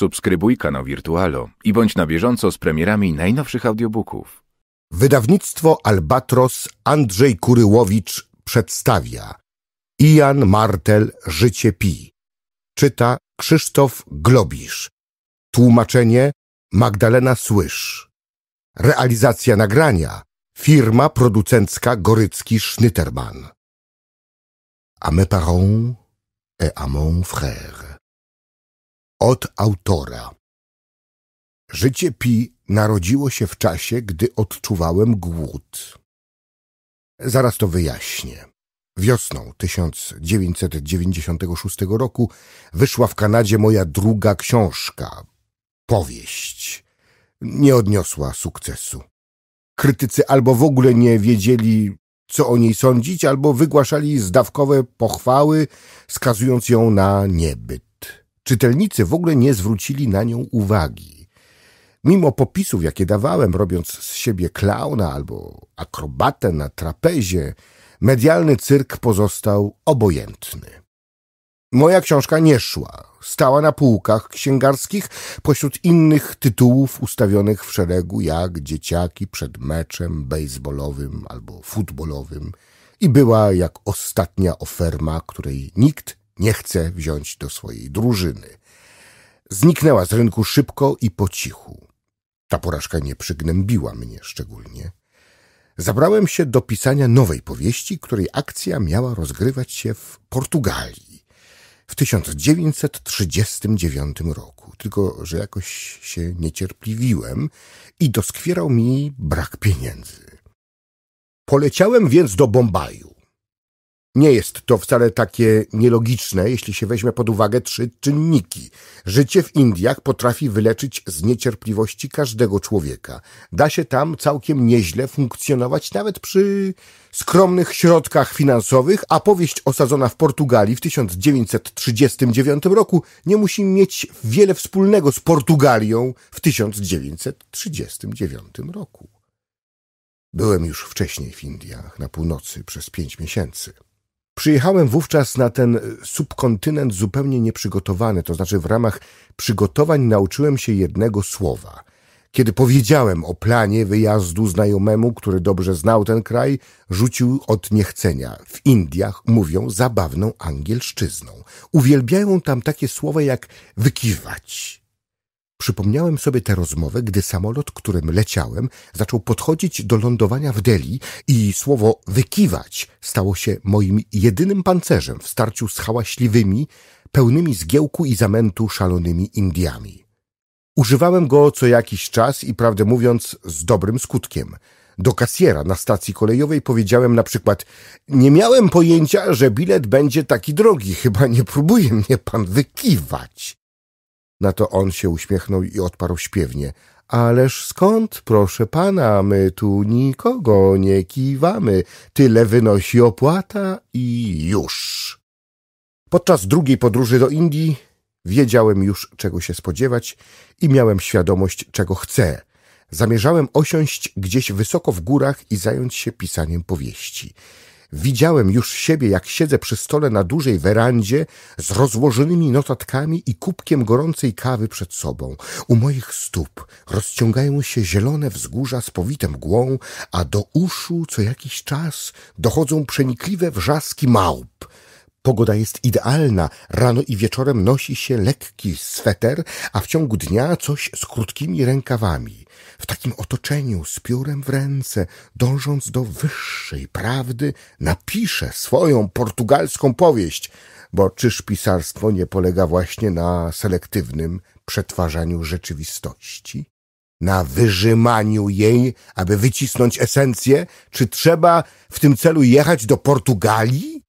Subskrybuj kanał Wirtualo i bądź na bieżąco z premierami najnowszych audiobooków. Wydawnictwo Albatros Andrzej Kuryłowicz przedstawia Ian Martel Życie Pi. Czyta Krzysztof Globisz. Tłumaczenie Magdalena Słysz. Realizacja nagrania firma producencka Gorycki Schnyterman. A mes parents et à mon frère. Od autora. Życie Pi narodziło się w czasie, gdy odczuwałem głód. Zaraz to wyjaśnię. Wiosną 1996 roku wyszła w Kanadzie moja druga książka, powieść. Nie odniosła sukcesu. Krytycy albo w ogóle nie wiedzieli, co o niej sądzić, albo wygłaszali zdawkowe pochwały, skazując ją na niebyt. Czytelnicy w ogóle nie zwrócili na nią uwagi. Mimo popisów, jakie dawałem, robiąc z siebie klauna albo akrobatę na trapezie, medialny cyrk pozostał obojętny. Moja książka nie szła. Stała na półkach księgarskich pośród innych tytułów ustawionych w szeregu jak dzieciaki przed meczem baseballowym albo futbolowym i była jak ostatnia oferma, której nikt nie chce wziąć do swojej drużyny. Zniknęła z rynku szybko i po cichu. Ta porażka nie przygnębiła mnie szczególnie. Zabrałem się do pisania nowej powieści, której akcja miała rozgrywać się w Portugalii w 1939 roku. Tylko, że jakoś się niecierpliwiłem i doskwierał mi brak pieniędzy. Poleciałem więc do Bombaju. Nie jest to wcale takie nielogiczne, jeśli się weźmie pod uwagę trzy czynniki. Życie w Indiach potrafi wyleczyć z niecierpliwości każdego człowieka. Da się tam całkiem nieźle funkcjonować nawet przy skromnych środkach finansowych, a powieść osadzona w Portugalii w 1939 roku nie musi mieć wiele wspólnego z Portugalią w 1939 roku. Byłem już wcześniej w Indiach, na północy, przez pięć miesięcy. Przyjechałem wówczas na ten e, subkontynent zupełnie nieprzygotowany, to znaczy w ramach przygotowań nauczyłem się jednego słowa. Kiedy powiedziałem o planie wyjazdu znajomemu, który dobrze znał ten kraj, rzucił od niechcenia. W Indiach mówią zabawną angielszczyzną. Uwielbiają tam takie słowa jak wykiwać, Przypomniałem sobie tę rozmowę, gdy samolot, którym leciałem, zaczął podchodzić do lądowania w Delhi i słowo wykiwać stało się moim jedynym pancerzem w starciu z hałaśliwymi, pełnymi zgiełku i zamętu szalonymi Indiami. Używałem go co jakiś czas i prawdę mówiąc z dobrym skutkiem. Do kasjera na stacji kolejowej powiedziałem na przykład Nie miałem pojęcia, że bilet będzie taki drogi, chyba nie próbuje mnie pan wykiwać. Na to on się uśmiechnął i odparł śpiewnie. Ależ skąd, proszę pana, my tu nikogo nie kiwamy. Tyle wynosi opłata i już. Podczas drugiej podróży do Indii wiedziałem już, czego się spodziewać i miałem świadomość, czego chcę. Zamierzałem osiąść gdzieś wysoko w górach i zająć się pisaniem powieści. Widziałem już siebie, jak siedzę przy stole na dużej werandzie z rozłożonymi notatkami i kubkiem gorącej kawy przed sobą. U moich stóp rozciągają się zielone wzgórza z powitem mgłą, a do uszu co jakiś czas dochodzą przenikliwe wrzaski małp – Pogoda jest idealna, rano i wieczorem nosi się lekki sweter, a w ciągu dnia coś z krótkimi rękawami. W takim otoczeniu, z piórem w ręce, dążąc do wyższej prawdy, napiszę swoją portugalską powieść, bo czyż pisarstwo nie polega właśnie na selektywnym przetwarzaniu rzeczywistości? Na wyrzymaniu jej, aby wycisnąć esencję? Czy trzeba w tym celu jechać do Portugalii?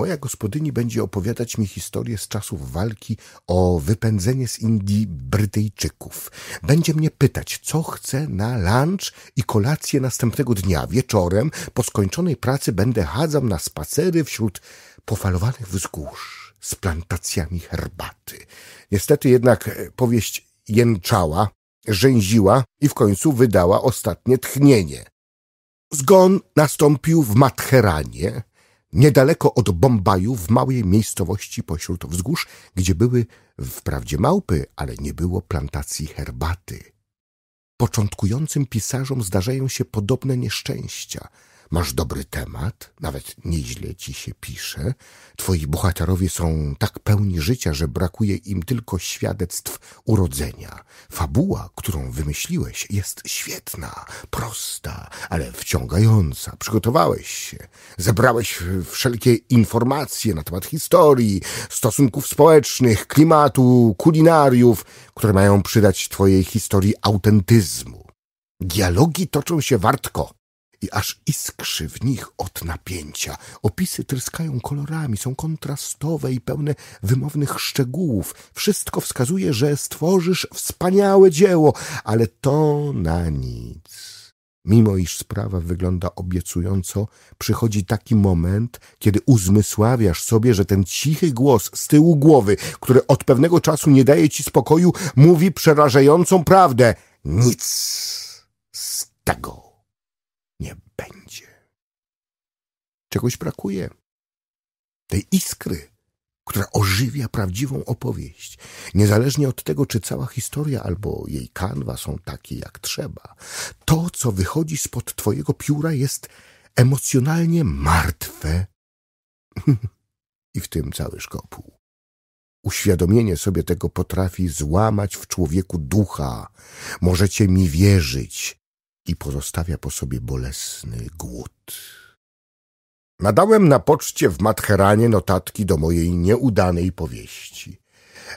Moja gospodyni będzie opowiadać mi historię z czasów walki o wypędzenie z Indii Brytyjczyków. Będzie mnie pytać, co chce na lunch i kolację następnego dnia. Wieczorem, po skończonej pracy, będę chadzał na spacery wśród pofalowanych wzgórz z plantacjami herbaty. Niestety jednak e, powieść jęczała, rzęziła i w końcu wydała ostatnie tchnienie. Zgon nastąpił w Madheranie niedaleko od Bombaju, w małej miejscowości pośród wzgórz, gdzie były wprawdzie małpy, ale nie było plantacji herbaty. Początkującym pisarzom zdarzają się podobne nieszczęścia – Masz dobry temat, nawet nieźle ci się pisze. Twoi bohaterowie są tak pełni życia, że brakuje im tylko świadectw urodzenia. Fabuła, którą wymyśliłeś, jest świetna, prosta, ale wciągająca. Przygotowałeś się, zebrałeś wszelkie informacje na temat historii, stosunków społecznych, klimatu, kulinariów, które mają przydać twojej historii autentyzmu. Dialogi toczą się wartko i aż iskrzy w nich od napięcia. Opisy tryskają kolorami, są kontrastowe i pełne wymownych szczegółów. Wszystko wskazuje, że stworzysz wspaniałe dzieło, ale to na nic. Mimo iż sprawa wygląda obiecująco, przychodzi taki moment, kiedy uzmysławiasz sobie, że ten cichy głos z tyłu głowy, który od pewnego czasu nie daje ci spokoju, mówi przerażającą prawdę. Nic z tego nie będzie. Czegoś brakuje. Tej iskry, która ożywia prawdziwą opowieść, niezależnie od tego, czy cała historia albo jej kanwa są takie, jak trzeba. To, co wychodzi spod twojego pióra, jest emocjonalnie martwe. I w tym cały szkopuł. Uświadomienie sobie tego potrafi złamać w człowieku ducha. Możecie mi wierzyć i pozostawia po sobie bolesny głód. Nadałem na poczcie w Matheranie notatki do mojej nieudanej powieści.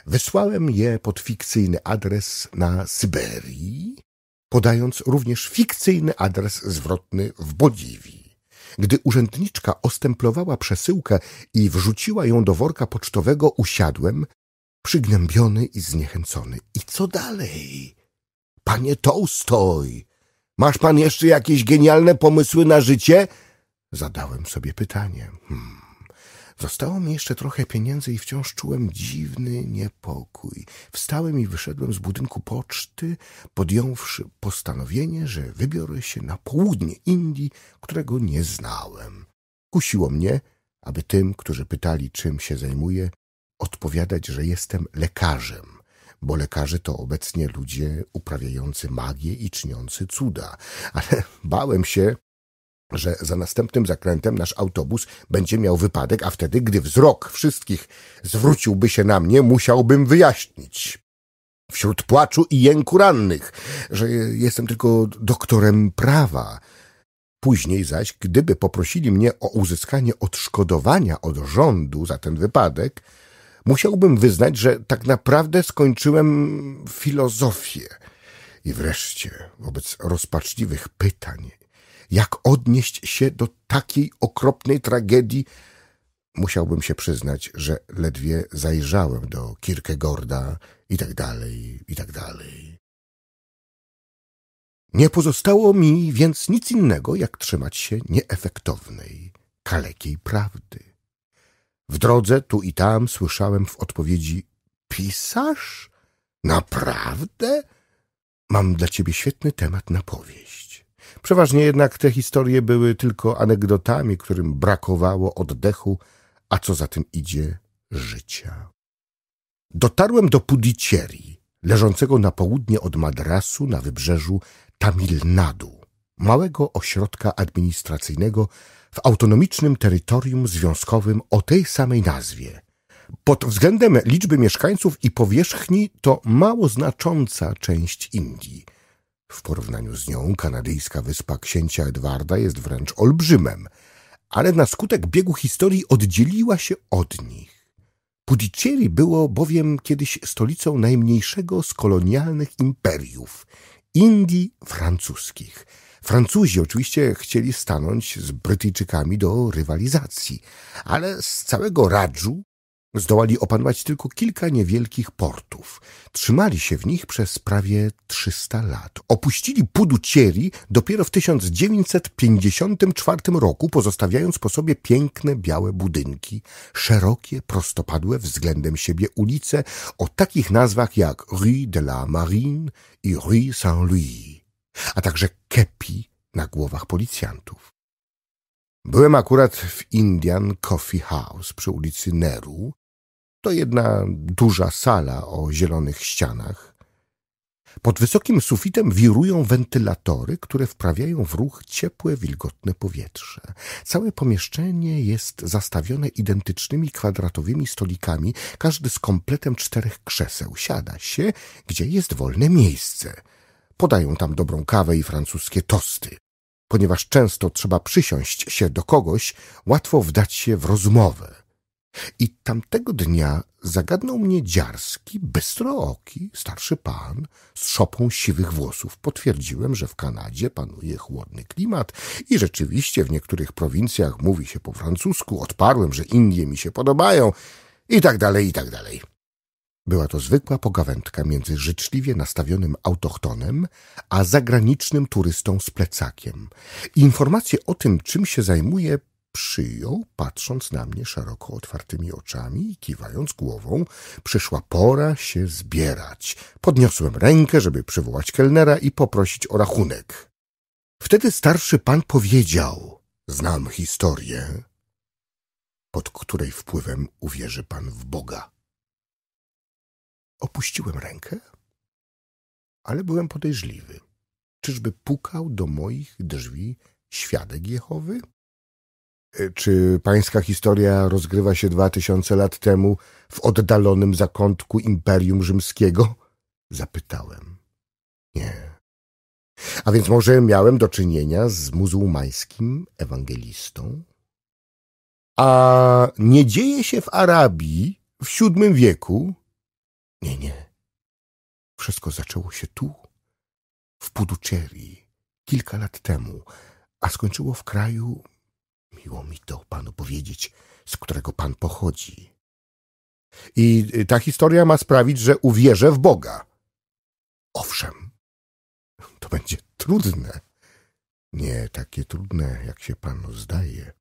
Wysłałem je pod fikcyjny adres na Syberii, podając również fikcyjny adres zwrotny w Bodziwi. Gdy urzędniczka ostemplowała przesyłkę i wrzuciła ją do worka pocztowego, usiadłem, przygnębiony i zniechęcony. I co dalej? Panie Tołstoj! Masz pan jeszcze jakieś genialne pomysły na życie? Zadałem sobie pytanie. Hmm. Zostało mi jeszcze trochę pieniędzy i wciąż czułem dziwny niepokój. Wstałem i wyszedłem z budynku poczty, podjąwszy postanowienie, że wybiorę się na południe Indii, którego nie znałem. Kusiło mnie, aby tym, którzy pytali, czym się zajmuję, odpowiadać, że jestem lekarzem bo lekarze to obecnie ludzie uprawiający magię i czyniący cuda. Ale bałem się, że za następnym zakrętem nasz autobus będzie miał wypadek, a wtedy, gdy wzrok wszystkich zwróciłby się na mnie, musiałbym wyjaśnić wśród płaczu i jęku rannych, że jestem tylko doktorem prawa. Później zaś, gdyby poprosili mnie o uzyskanie odszkodowania od rządu za ten wypadek, musiałbym wyznać, że tak naprawdę skończyłem filozofię. I wreszcie, wobec rozpaczliwych pytań, jak odnieść się do takiej okropnej tragedii, musiałbym się przyznać, że ledwie zajrzałem do Kierkegaarda i tak dalej, i tak dalej. Nie pozostało mi więc nic innego, jak trzymać się nieefektownej, kalekiej prawdy. W drodze tu i tam słyszałem w odpowiedzi pisarz? Naprawdę? Mam dla ciebie świetny temat na powieść. Przeważnie jednak te historie były tylko anegdotami, którym brakowało oddechu, a co za tym idzie życia. Dotarłem do Pudicieri, leżącego na południe od Madrasu na wybrzeżu Tamilnadu, małego ośrodka administracyjnego w autonomicznym terytorium związkowym o tej samej nazwie. Pod względem liczby mieszkańców i powierzchni to mało znacząca część Indii. W porównaniu z nią kanadyjska wyspa księcia Edwarda jest wręcz olbrzymem, ale na skutek biegu historii oddzieliła się od nich. Pudicherry było bowiem kiedyś stolicą najmniejszego z kolonialnych imperiów Indii francuskich – Francuzi oczywiście chcieli stanąć z Brytyjczykami do rywalizacji, ale z całego Radżu zdołali opanować tylko kilka niewielkich portów. Trzymali się w nich przez prawie 300 lat. Opuścili Puducieri dopiero w 1954 roku, pozostawiając po sobie piękne białe budynki, szerokie, prostopadłe względem siebie ulice o takich nazwach jak Rue de la Marine i Rue Saint-Louis a także kepi na głowach policjantów. Byłem akurat w Indian Coffee House przy ulicy Neru. To jedna duża sala o zielonych ścianach. Pod wysokim sufitem wirują wentylatory, które wprawiają w ruch ciepłe, wilgotne powietrze. Całe pomieszczenie jest zastawione identycznymi kwadratowymi stolikami, każdy z kompletem czterech krzeseł. Siada się, gdzie jest wolne miejsce – Podają tam dobrą kawę i francuskie tosty. Ponieważ często trzeba przysiąść się do kogoś, łatwo wdać się w rozmowę. I tamtego dnia zagadnął mnie dziarski, bystrooki, starszy pan z szopą siwych włosów. Potwierdziłem, że w Kanadzie panuje chłodny klimat i rzeczywiście w niektórych prowincjach mówi się po francusku. Odparłem, że Indie mi się podobają i tak dalej, i tak dalej. Była to zwykła pogawędka między życzliwie nastawionym autochtonem a zagranicznym turystą z plecakiem. Informacje o tym, czym się zajmuje, przyjął, patrząc na mnie szeroko otwartymi oczami i kiwając głową. Przyszła pora się zbierać. Podniosłem rękę, żeby przywołać kelnera i poprosić o rachunek. Wtedy starszy pan powiedział: Znam historię, pod której wpływem uwierzy pan w Boga. Opuściłem rękę, ale byłem podejrzliwy. Czyżby pukał do moich drzwi świadek Jehowy? E, czy pańska historia rozgrywa się dwa tysiące lat temu w oddalonym zakątku Imperium Rzymskiego? Zapytałem. Nie. A więc może miałem do czynienia z muzułmańskim ewangelistą? A nie dzieje się w Arabii w VII wieku? Nie, nie. Wszystko zaczęło się tu, w Puducherry, kilka lat temu, a skończyło w kraju, miło mi to panu powiedzieć, z którego pan pochodzi. I y, ta historia ma sprawić, że uwierzę w Boga. Owszem, to będzie trudne. Nie takie trudne, jak się panu zdaje.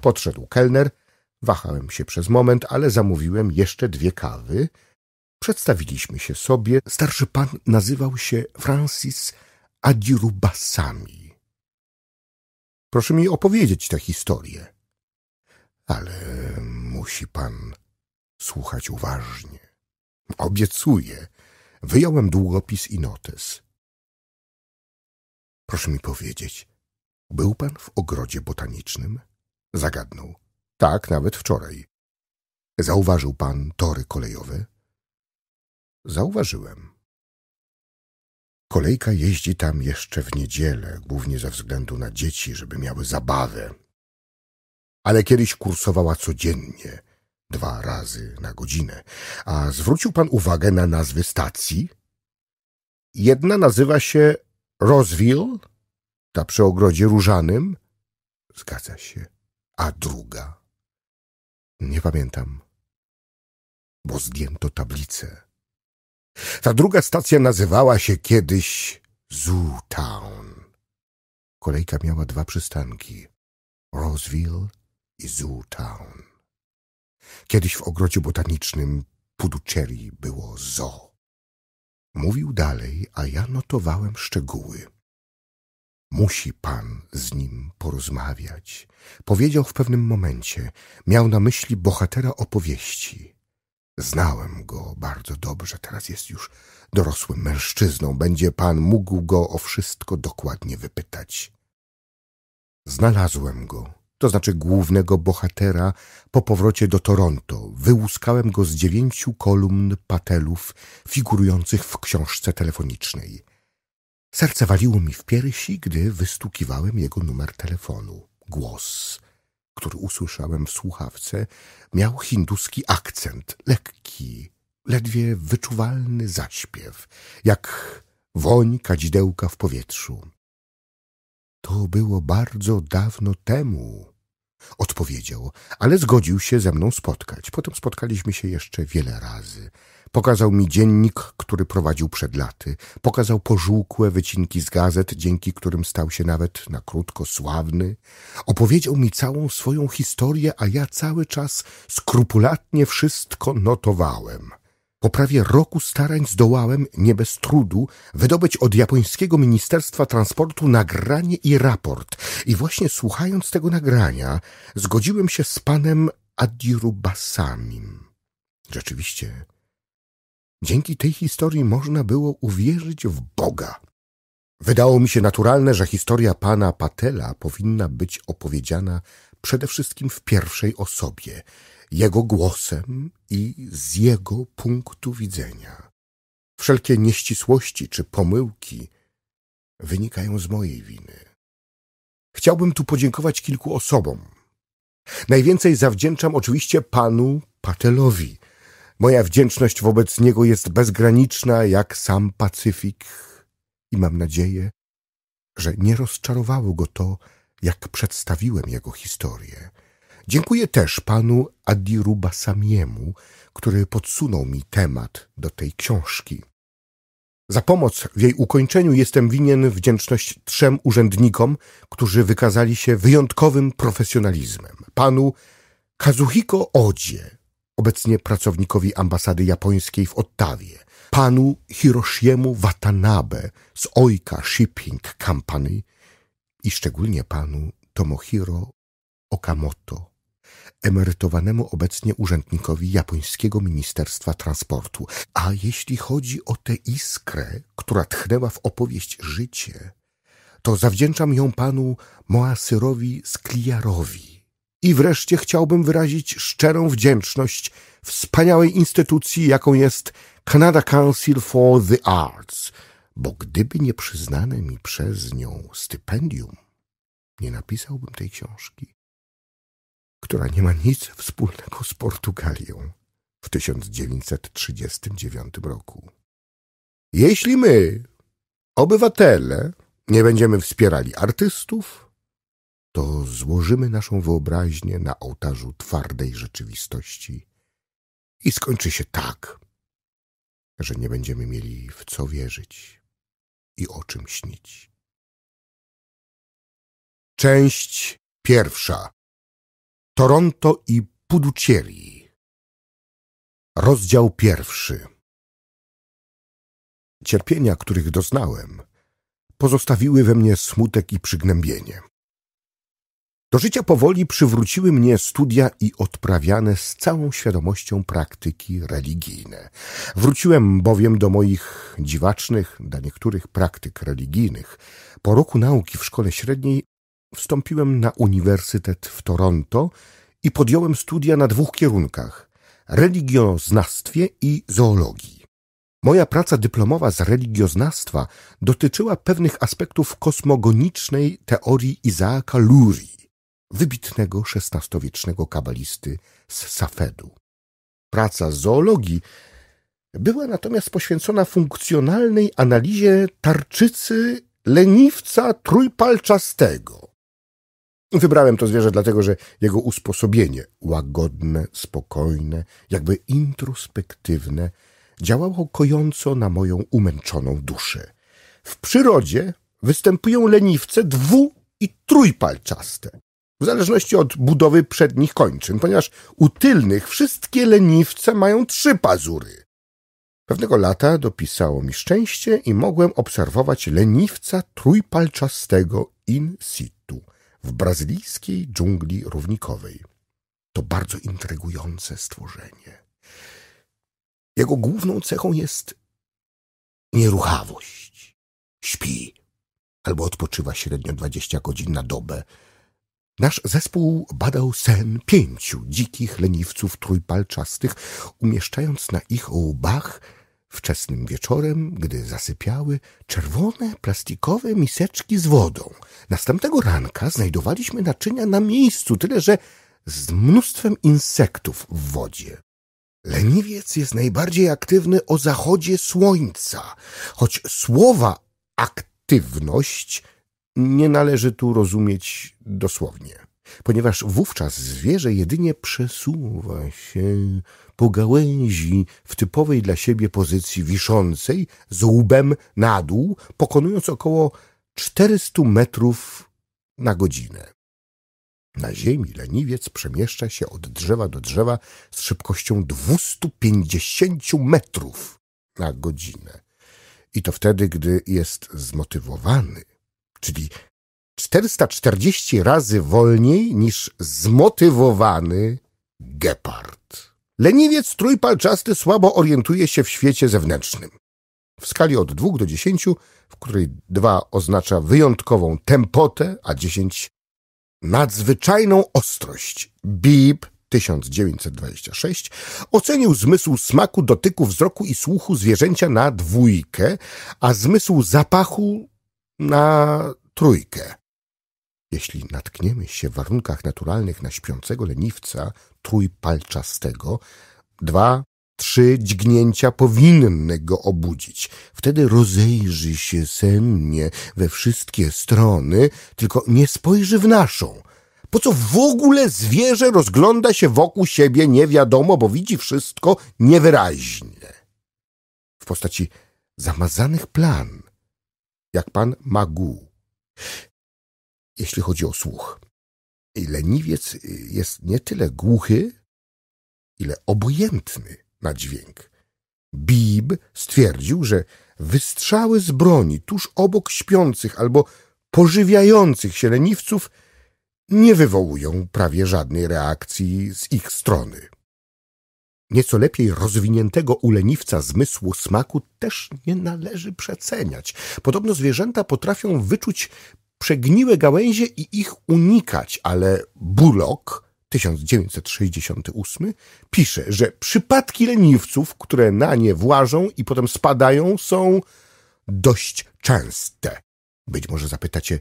Podszedł kelner, wahałem się przez moment, ale zamówiłem jeszcze dwie kawy – Przedstawiliśmy się sobie. Starszy pan nazywał się Francis Adirubasami. Proszę mi opowiedzieć tę historię. Ale musi pan słuchać uważnie. Obiecuję. Wyjąłem długopis i notes. Proszę mi powiedzieć, był pan w ogrodzie botanicznym? Zagadnął. Tak, nawet wczoraj. Zauważył pan tory kolejowe? zauważyłem. Kolejka jeździ tam jeszcze w niedzielę, głównie ze względu na dzieci, żeby miały zabawę. Ale kiedyś kursowała codziennie, dwa razy na godzinę. A zwrócił pan uwagę na nazwy stacji? Jedna nazywa się Rosville, ta przy ogrodzie różanym. Zgadza się. A druga? Nie pamiętam, bo zdjęto tablicę ta druga stacja nazywała się kiedyś Zoo Town. Kolejka miała dwa przystanki. Roseville i Zoo Town. Kiedyś w ogrodzie botanicznym Puducherry było zoo. Mówił dalej, a ja notowałem szczegóły. Musi pan z nim porozmawiać. Powiedział w pewnym momencie. Miał na myśli bohatera opowieści. Znałem go bardzo dobrze, teraz jest już dorosłym mężczyzną. Będzie pan mógł go o wszystko dokładnie wypytać. Znalazłem go, to znaczy głównego bohatera, po powrocie do Toronto. Wyłuskałem go z dziewięciu kolumn patelów figurujących w książce telefonicznej. Serce waliło mi w piersi, gdy wystukiwałem jego numer telefonu. Głos który usłyszałem w słuchawce, miał hinduski akcent, lekki, ledwie wyczuwalny zaśpiew, jak woń kadzidełka w powietrzu. To było bardzo dawno temu, odpowiedział, ale zgodził się ze mną spotkać. Potem spotkaliśmy się jeszcze wiele razy. Pokazał mi dziennik, który prowadził przed laty. Pokazał pożółkłe wycinki z gazet, dzięki którym stał się nawet na krótko sławny. Opowiedział mi całą swoją historię, a ja cały czas skrupulatnie wszystko notowałem. Po prawie roku starań zdołałem, nie bez trudu, wydobyć od japońskiego Ministerstwa Transportu nagranie i raport. I właśnie słuchając tego nagrania, zgodziłem się z panem Adirubasamim. Rzeczywiście, Dzięki tej historii można było uwierzyć w Boga. Wydało mi się naturalne, że historia pana Patela powinna być opowiedziana przede wszystkim w pierwszej osobie, jego głosem i z jego punktu widzenia. Wszelkie nieścisłości czy pomyłki wynikają z mojej winy. Chciałbym tu podziękować kilku osobom. Najwięcej zawdzięczam oczywiście panu Patelowi – Moja wdzięczność wobec niego jest bezgraniczna jak sam Pacyfik i mam nadzieję, że nie rozczarowało go to, jak przedstawiłem jego historię. Dziękuję też panu Adiruba Samiemu, który podsunął mi temat do tej książki. Za pomoc w jej ukończeniu jestem winien wdzięczność trzem urzędnikom, którzy wykazali się wyjątkowym profesjonalizmem. Panu Kazuhiko Odzie, obecnie pracownikowi ambasady japońskiej w Ottawie, panu Hiroshiemu Watanabe z Oika Shipping Company i szczególnie panu Tomohiro Okamoto, emerytowanemu obecnie urzędnikowi japońskiego Ministerstwa Transportu. A jeśli chodzi o tę iskrę, która tchnęła w opowieść życie, to zawdzięczam ją panu Moasyrowi Skliarowi i wreszcie chciałbym wyrazić szczerą wdzięczność wspaniałej instytucji, jaką jest Canada Council for the Arts, bo gdyby nie przyznane mi przez nią stypendium, nie napisałbym tej książki, która nie ma nic wspólnego z Portugalią w 1939 roku. Jeśli my, obywatele, nie będziemy wspierali artystów, to złożymy naszą wyobraźnię na ołtarzu twardej rzeczywistości i skończy się tak, że nie będziemy mieli w co wierzyć i o czym śnić. Część pierwsza. Toronto i Puducherry. Rozdział pierwszy. Cierpienia, których doznałem, pozostawiły we mnie smutek i przygnębienie. Do życia powoli przywróciły mnie studia i odprawiane z całą świadomością praktyki religijne. Wróciłem bowiem do moich dziwacznych, dla niektórych praktyk religijnych. Po roku nauki w szkole średniej wstąpiłem na uniwersytet w Toronto i podjąłem studia na dwóch kierunkach religioznawstwie i zoologii. Moja praca dyplomowa z religioznawstwa dotyczyła pewnych aspektów kosmogonicznej teorii Izaaka Lurii wybitnego XVI-wiecznego kabalisty z Safedu. Praca z zoologii była natomiast poświęcona funkcjonalnej analizie tarczycy leniwca trójpalczastego. Wybrałem to zwierzę dlatego, że jego usposobienie, łagodne, spokojne, jakby introspektywne, działało kojąco na moją umęczoną duszę. W przyrodzie występują leniwce dwu- i trójpalczaste w zależności od budowy przednich kończyn, ponieważ u tylnych wszystkie leniwce mają trzy pazury. Pewnego lata dopisało mi szczęście i mogłem obserwować leniwca trójpalczastego in situ w brazylijskiej dżungli równikowej. To bardzo intrygujące stworzenie. Jego główną cechą jest nieruchawość. Śpi albo odpoczywa średnio 20 godzin na dobę Nasz zespół badał sen pięciu dzikich leniwców trójpalczastych, umieszczając na ich łbach wczesnym wieczorem, gdy zasypiały, czerwone plastikowe miseczki z wodą. Następnego ranka znajdowaliśmy naczynia na miejscu, tyle że z mnóstwem insektów w wodzie. Leniwiec jest najbardziej aktywny o zachodzie słońca, choć słowa aktywność nie należy tu rozumieć dosłownie, ponieważ wówczas zwierzę jedynie przesuwa się po gałęzi w typowej dla siebie pozycji wiszącej z łbem na dół, pokonując około 400 metrów na godzinę. Na ziemi leniwiec przemieszcza się od drzewa do drzewa z szybkością 250 metrów na godzinę. I to wtedy, gdy jest zmotywowany – czyli 440 razy wolniej niż zmotywowany gepard. Leniwiec trójpalczasty słabo orientuje się w świecie zewnętrznym. W skali od 2 do 10, w której 2 oznacza wyjątkową tempotę, a 10 nadzwyczajną ostrość, Bib 1926 ocenił zmysł smaku, dotyku, wzroku i słuchu zwierzęcia na dwójkę, a zmysł zapachu na trójkę. Jeśli natkniemy się w warunkach naturalnych na śpiącego leniwca trójpalczastego, dwa, trzy dźgnięcia powinny go obudzić. Wtedy rozejrzy się sennie we wszystkie strony, tylko nie spojrzy w naszą. Po co w ogóle zwierzę rozgląda się wokół siebie nie wiadomo, bo widzi wszystko niewyraźnie. W postaci zamazanych planów jak pan Magu. Jeśli chodzi o słuch. Leniwiec jest nie tyle głuchy, ile obojętny na dźwięk. Bib stwierdził, że wystrzały z broni tuż obok śpiących albo pożywiających się leniwców nie wywołują prawie żadnej reakcji z ich strony. Nieco lepiej rozwiniętego u leniwca zmysłu smaku też nie należy przeceniać. Podobno zwierzęta potrafią wyczuć przegniłe gałęzie i ich unikać, ale Bullock 1968 pisze, że przypadki leniwców, które na nie włażą i potem spadają, są dość częste. Być może zapytacie,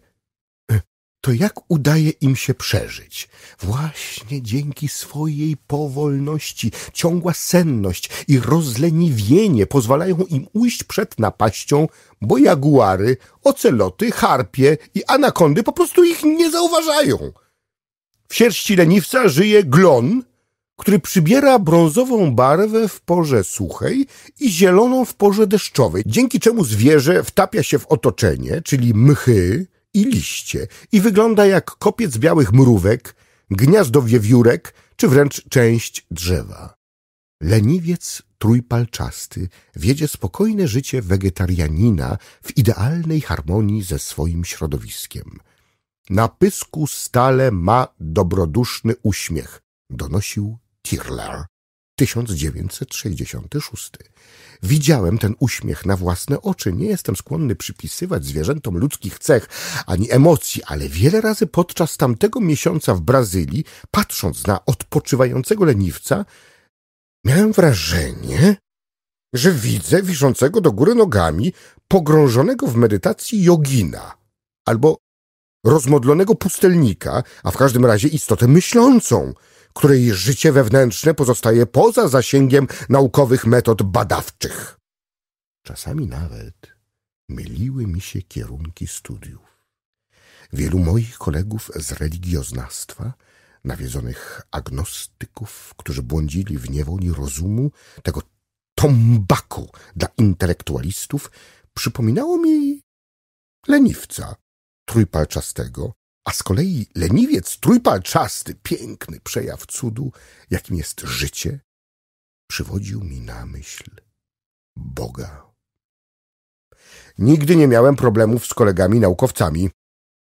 to jak udaje im się przeżyć? Właśnie dzięki swojej powolności, ciągła senność i rozleniwienie pozwalają im ujść przed napaścią, bo jaguary, oceloty, harpie i anakondy po prostu ich nie zauważają. W sierści leniwca żyje glon, który przybiera brązową barwę w porze suchej i zieloną w porze deszczowej, dzięki czemu zwierzę wtapia się w otoczenie, czyli mchy, i liście i wygląda jak kopiec białych mrówek, gniazdo wiewiórek czy wręcz część drzewa. Leniwiec trójpalczasty wiedzie spokojne życie wegetarianina w idealnej harmonii ze swoim środowiskiem. Na pysku stale ma dobroduszny uśmiech, donosił Tirler. 1966. Widziałem ten uśmiech na własne oczy. Nie jestem skłonny przypisywać zwierzętom ludzkich cech ani emocji, ale wiele razy podczas tamtego miesiąca w Brazylii, patrząc na odpoczywającego leniwca, miałem wrażenie, że widzę wiszącego do góry nogami pogrążonego w medytacji jogina albo rozmodlonego pustelnika, a w każdym razie istotę myślącą – której życie wewnętrzne pozostaje poza zasięgiem naukowych metod badawczych. Czasami nawet myliły mi się kierunki studiów. Wielu moich kolegów z religioznawstwa, nawiedzonych agnostyków, którzy błądzili w niewoli rozumu, tego tombaku dla intelektualistów, przypominało mi leniwca trójpalczastego, a z kolei leniwiec trójpalczasty, piękny przejaw cudu, jakim jest życie, przywodził mi na myśl Boga. Nigdy nie miałem problemów z kolegami naukowcami.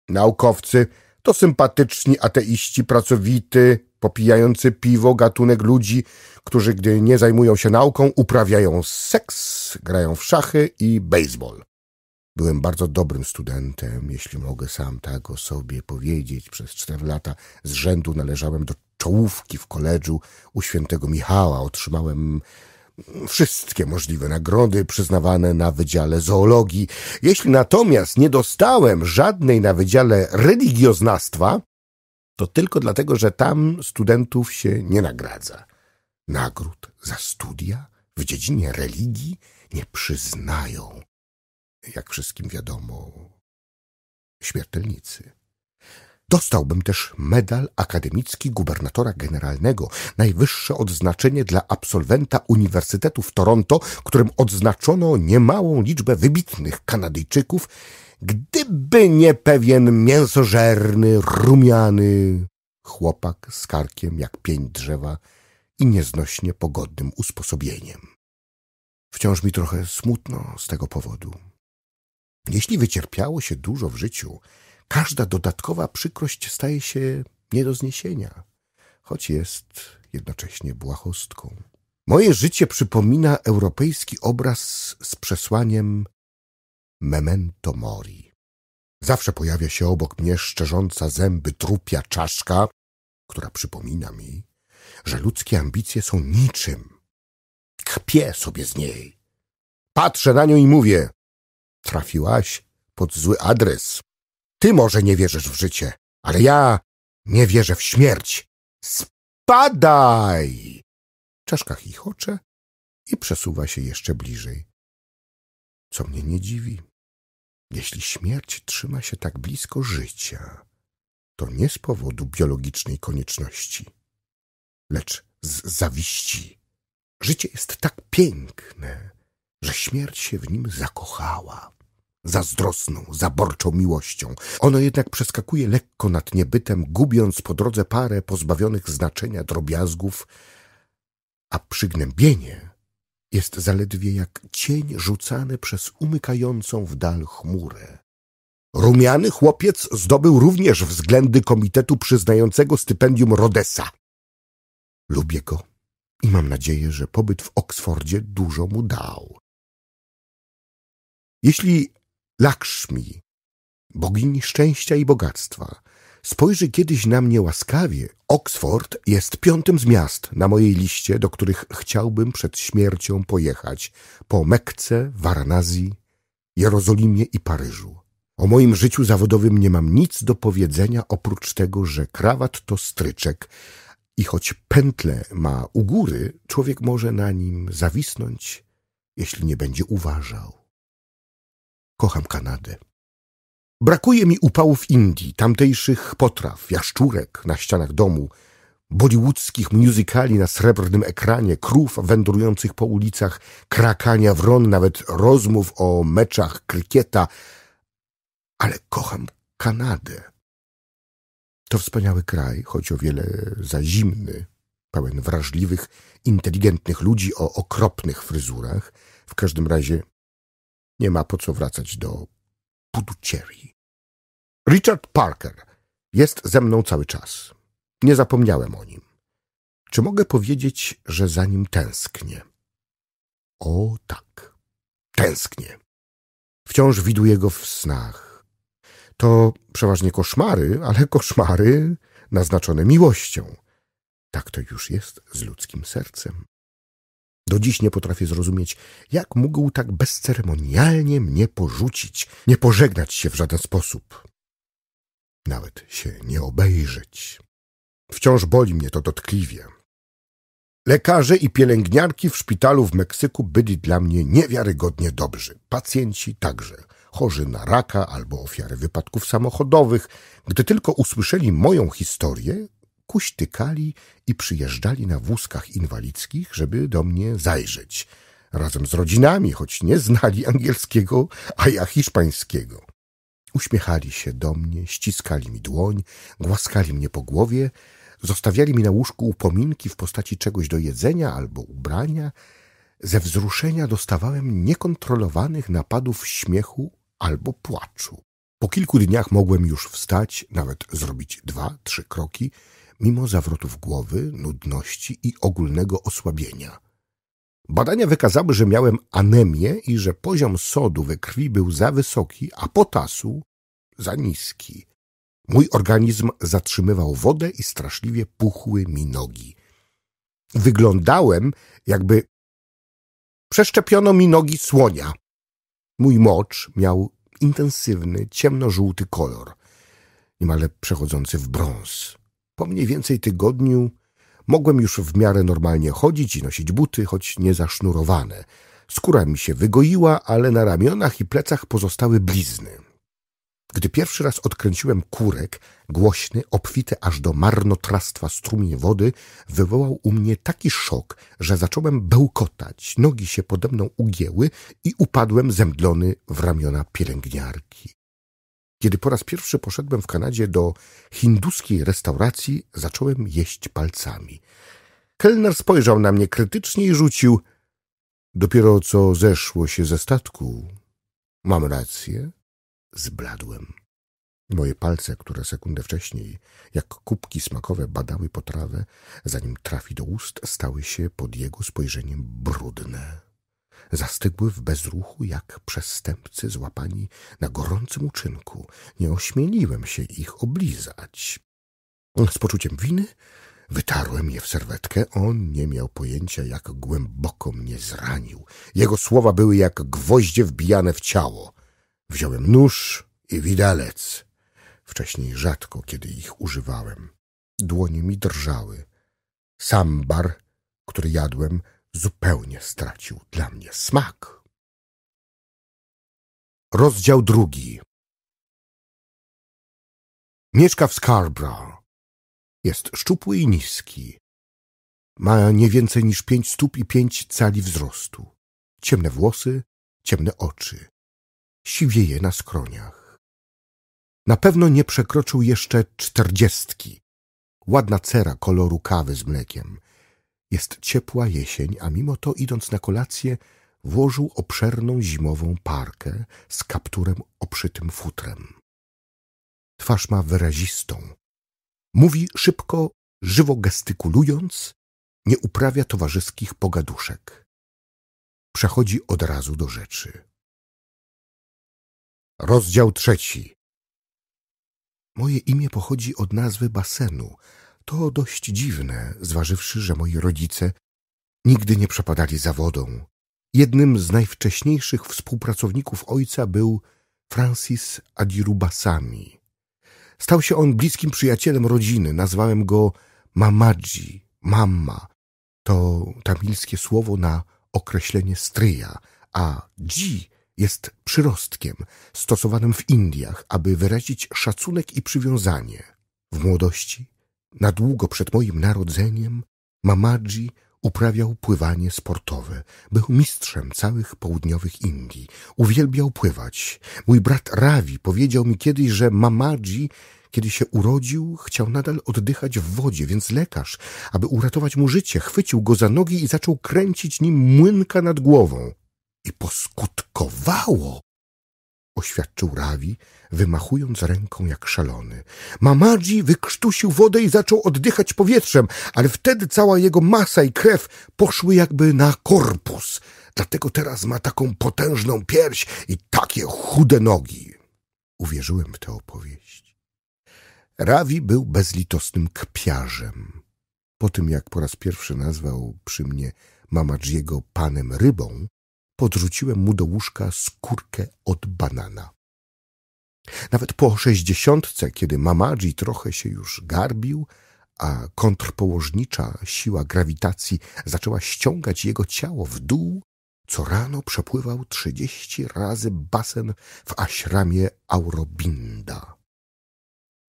Naukowcy to sympatyczni ateiści, pracowity, popijający piwo gatunek ludzi, którzy gdy nie zajmują się nauką, uprawiają seks, grają w szachy i baseball. Byłem bardzo dobrym studentem, jeśli mogę sam tak o sobie powiedzieć. Przez cztery lata z rzędu należałem do czołówki w koledżu u świętego Michała. Otrzymałem wszystkie możliwe nagrody przyznawane na Wydziale Zoologii. Jeśli natomiast nie dostałem żadnej na Wydziale Religioznawstwa, to tylko dlatego, że tam studentów się nie nagradza. Nagród za studia w dziedzinie religii nie przyznają jak wszystkim wiadomo, śmiertelnicy. Dostałbym też medal akademicki gubernatora generalnego, najwyższe odznaczenie dla absolwenta Uniwersytetu w Toronto, którym odznaczono niemałą liczbę wybitnych Kanadyjczyków, gdyby nie pewien mięsożerny, rumiany chłopak z karkiem jak pień drzewa i nieznośnie pogodnym usposobieniem. Wciąż mi trochę smutno z tego powodu. Jeśli wycierpiało się dużo w życiu, każda dodatkowa przykrość staje się nie do zniesienia, choć jest jednocześnie błahostką. Moje życie przypomina europejski obraz z przesłaniem memento mori. Zawsze pojawia się obok mnie szczerząca zęby trupia czaszka, która przypomina mi, że ludzkie ambicje są niczym. Kpię sobie z niej. Patrzę na nią i mówię, Trafiłaś pod zły adres. Ty może nie wierzysz w życie, ale ja nie wierzę w śmierć. Spadaj! Czaszka chichocze i przesuwa się jeszcze bliżej. Co mnie nie dziwi. Jeśli śmierć trzyma się tak blisko życia, to nie z powodu biologicznej konieczności, lecz z zawiści. Życie jest tak piękne, że śmierć się w nim zakochała zazdrosną, zaborczą miłością. Ono jednak przeskakuje lekko nad niebytem, gubiąc po drodze parę pozbawionych znaczenia drobiazgów, a przygnębienie jest zaledwie jak cień rzucany przez umykającą w dal chmurę. Rumiany chłopiec zdobył również względy komitetu przyznającego stypendium Rodesa. Lubię go i mam nadzieję, że pobyt w Oksfordzie dużo mu dał. Jeśli Lakshmi, bogini szczęścia i bogactwa, spojrzy kiedyś na mnie łaskawie, Oxford jest piątym z miast na mojej liście, do których chciałbym przed śmiercią pojechać po Mekce, Waranazji, Jerozolimie i Paryżu. O moim życiu zawodowym nie mam nic do powiedzenia oprócz tego, że krawat to stryczek i choć pętle ma u góry, człowiek może na nim zawisnąć, jeśli nie będzie uważał. Kocham Kanadę. Brakuje mi upałów Indii, tamtejszych potraw, jaszczurek na ścianach domu, bollywoodzkich musicali na srebrnym ekranie, krów wędrujących po ulicach, krakania wron, nawet rozmów o meczach krykieta. Ale kocham Kanadę. To wspaniały kraj, choć o wiele za zimny, pełen wrażliwych, inteligentnych ludzi o okropnych fryzurach, w każdym razie nie ma po co wracać do Puducherry. Richard Parker jest ze mną cały czas. Nie zapomniałem o nim. Czy mogę powiedzieć, że za nim tęsknię? O tak, tęsknię. Wciąż widuję go w snach. To przeważnie koszmary, ale koszmary naznaczone miłością. Tak to już jest z ludzkim sercem. Do dziś nie potrafię zrozumieć, jak mógł tak bezceremonialnie mnie porzucić, nie pożegnać się w żaden sposób. Nawet się nie obejrzeć. Wciąż boli mnie to dotkliwie. Lekarze i pielęgniarki w szpitalu w Meksyku byli dla mnie niewiarygodnie dobrzy. Pacjenci także, chorzy na raka albo ofiary wypadków samochodowych. Gdy tylko usłyszeli moją historię, kuśtykali i przyjeżdżali na wózkach inwalidzkich, żeby do mnie zajrzeć, razem z rodzinami, choć nie znali angielskiego, a ja hiszpańskiego. Uśmiechali się do mnie, ściskali mi dłoń, głaskali mnie po głowie, zostawiali mi na łóżku upominki w postaci czegoś do jedzenia albo ubrania. Ze wzruszenia dostawałem niekontrolowanych napadów śmiechu albo płaczu. Po kilku dniach mogłem już wstać, nawet zrobić dwa, trzy kroki mimo zawrotów głowy, nudności i ogólnego osłabienia. Badania wykazały, że miałem anemię i że poziom sodu we krwi był za wysoki, a potasu za niski. Mój organizm zatrzymywał wodę i straszliwie puchły mi nogi. Wyglądałem, jakby przeszczepiono mi nogi słonia. Mój mocz miał intensywny, ciemnożółty kolor, niemal przechodzący w brąz. Po mniej więcej tygodniu mogłem już w miarę normalnie chodzić i nosić buty, choć nie zasznurowane. Skóra mi się wygoiła, ale na ramionach i plecach pozostały blizny. Gdy pierwszy raz odkręciłem kurek, głośny, obfity aż do marnotrawstwa strumień wody wywołał u mnie taki szok, że zacząłem bełkotać, nogi się pode mną ugięły i upadłem zemdlony w ramiona pielęgniarki. Kiedy po raz pierwszy poszedłem w Kanadzie do hinduskiej restauracji, zacząłem jeść palcami. Kelner spojrzał na mnie krytycznie i rzucił Dopiero co zeszło się ze statku. Mam rację? Zbladłem. Moje palce, które sekundę wcześniej, jak kubki smakowe, badały potrawę, zanim trafi do ust, stały się pod jego spojrzeniem brudne zastygły w bezruchu jak przestępcy złapani na gorącym uczynku. Nie ośmieliłem się ich oblizać. Z poczuciem winy Wytarłem je w serwetkę. On nie miał pojęcia, jak głęboko mnie zranił. Jego słowa były jak gwoździe wbijane w ciało. Wziąłem nóż i widelec. Wcześniej rzadko, kiedy ich używałem. Dłonie mi drżały. Sambar, który jadłem, zupełnie stracił dla mnie smak. Rozdział drugi Mieszka w Scarborough. Jest szczupły i niski. Ma nie więcej niż pięć stóp i pięć cali wzrostu. Ciemne włosy, ciemne oczy. Siwieje na skroniach. Na pewno nie przekroczył jeszcze czterdziestki. Ładna cera koloru kawy z mlekiem – jest ciepła jesień, a mimo to, idąc na kolację, włożył obszerną zimową parkę z kapturem oprzytym futrem. Twarz ma wyrazistą. Mówi szybko, żywo gestykulując, nie uprawia towarzyskich pogaduszek. Przechodzi od razu do rzeczy. Rozdział trzeci. Moje imię pochodzi od nazwy basenu, to dość dziwne, zważywszy, że moi rodzice nigdy nie przepadali za wodą. Jednym z najwcześniejszych współpracowników ojca był Francis Adirubasami. Stał się on bliskim przyjacielem rodziny. Nazwałem go Mamadzi, mamma. To tamilskie słowo na określenie stryja, a dzi jest przyrostkiem stosowanym w Indiach, aby wyrazić szacunek i przywiązanie. W młodości na długo przed moim narodzeniem Mamadzi uprawiał pływanie sportowe. Był mistrzem całych południowych Indii. Uwielbiał pływać. Mój brat Ravi powiedział mi kiedyś, że Mamadzi, kiedy się urodził, chciał nadal oddychać w wodzie, więc lekarz, aby uratować mu życie, chwycił go za nogi i zaczął kręcić nim młynka nad głową. I poskutkowało! oświadczył Rawi, wymachując ręką jak szalony. Mamadzi wykrztusił wodę i zaczął oddychać powietrzem, ale wtedy cała jego masa i krew poszły jakby na korpus. Dlatego teraz ma taką potężną pierś i takie chude nogi. Uwierzyłem w tę opowieść. Rawi był bezlitosnym kpiarzem. Po tym, jak po raz pierwszy nazwał przy mnie Mamadziego panem rybą, podrzuciłem mu do łóżka skórkę od banana. Nawet po sześćdziesiątce, kiedy Mamadzi trochę się już garbił, a kontrpołożnicza siła grawitacji zaczęła ściągać jego ciało w dół, co rano przepływał trzydzieści razy basen w aśramie Aurobinda.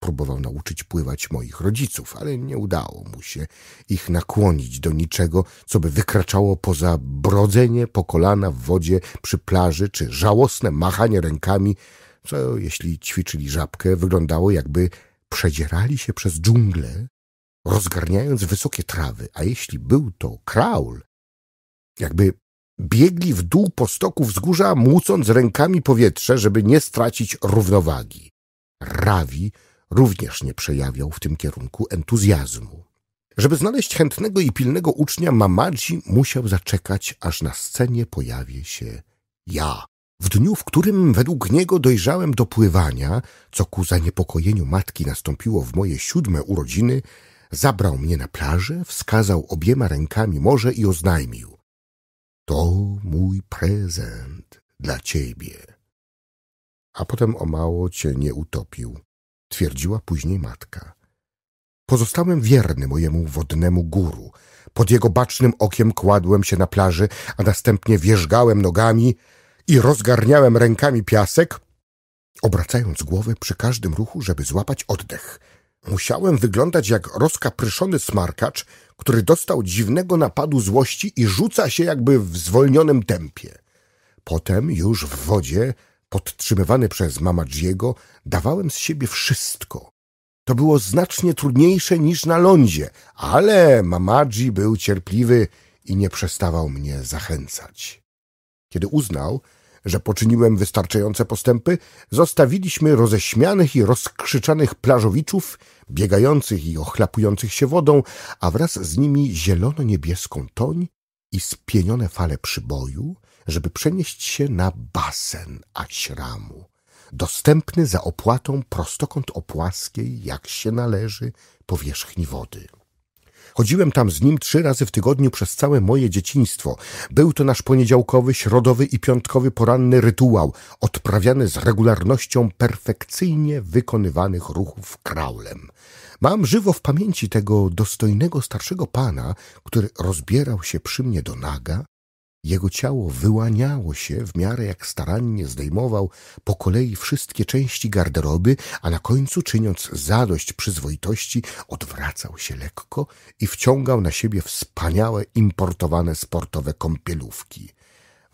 Próbował nauczyć pływać moich rodziców, ale nie udało mu się ich nakłonić do niczego, co by wykraczało poza brodzenie po kolana w wodzie przy plaży czy żałosne machanie rękami, co jeśli ćwiczyli żabkę, wyglądało jakby przedzierali się przez dżunglę, rozgarniając wysokie trawy, a jeśli był to kraul, jakby biegli w dół po stoku wzgórza, młócąc rękami powietrze, żeby nie stracić równowagi. Rawi również nie przejawiał w tym kierunku entuzjazmu. Żeby znaleźć chętnego i pilnego ucznia, Mamadzi musiał zaczekać, aż na scenie pojawi się ja. W dniu, w którym według niego dojrzałem do pływania, co ku zaniepokojeniu matki nastąpiło w moje siódme urodziny, zabrał mnie na plażę, wskazał obiema rękami morze i oznajmił. To mój prezent dla ciebie. A potem o mało cię nie utopił twierdziła później matka. Pozostałem wierny mojemu wodnemu guru. Pod jego bacznym okiem kładłem się na plaży, a następnie wierzgałem nogami i rozgarniałem rękami piasek, obracając głowę przy każdym ruchu, żeby złapać oddech. Musiałem wyglądać jak rozkapryszony smarkacz, który dostał dziwnego napadu złości i rzuca się jakby w zwolnionym tempie. Potem już w wodzie podtrzymywany przez mama dawałem z siebie wszystko. To było znacznie trudniejsze niż na lądzie, ale Mamadzi był cierpliwy i nie przestawał mnie zachęcać. Kiedy uznał, że poczyniłem wystarczające postępy, zostawiliśmy roześmianych i rozkrzyczanych plażowiczów, biegających i ochlapujących się wodą, a wraz z nimi zielono-niebieską toń i spienione fale przyboju, żeby przenieść się na basen aśramu, dostępny za opłatą prostokąt o płaskiej, jak się należy, powierzchni wody. Chodziłem tam z nim trzy razy w tygodniu przez całe moje dzieciństwo. Był to nasz poniedziałkowy, środowy i piątkowy poranny rytuał, odprawiany z regularnością perfekcyjnie wykonywanych ruchów kraulem. Mam żywo w pamięci tego dostojnego starszego pana, który rozbierał się przy mnie do naga, jego ciało wyłaniało się w miarę jak starannie zdejmował po kolei wszystkie części garderoby, a na końcu, czyniąc zadość przyzwoitości, odwracał się lekko i wciągał na siebie wspaniałe importowane sportowe kąpielówki.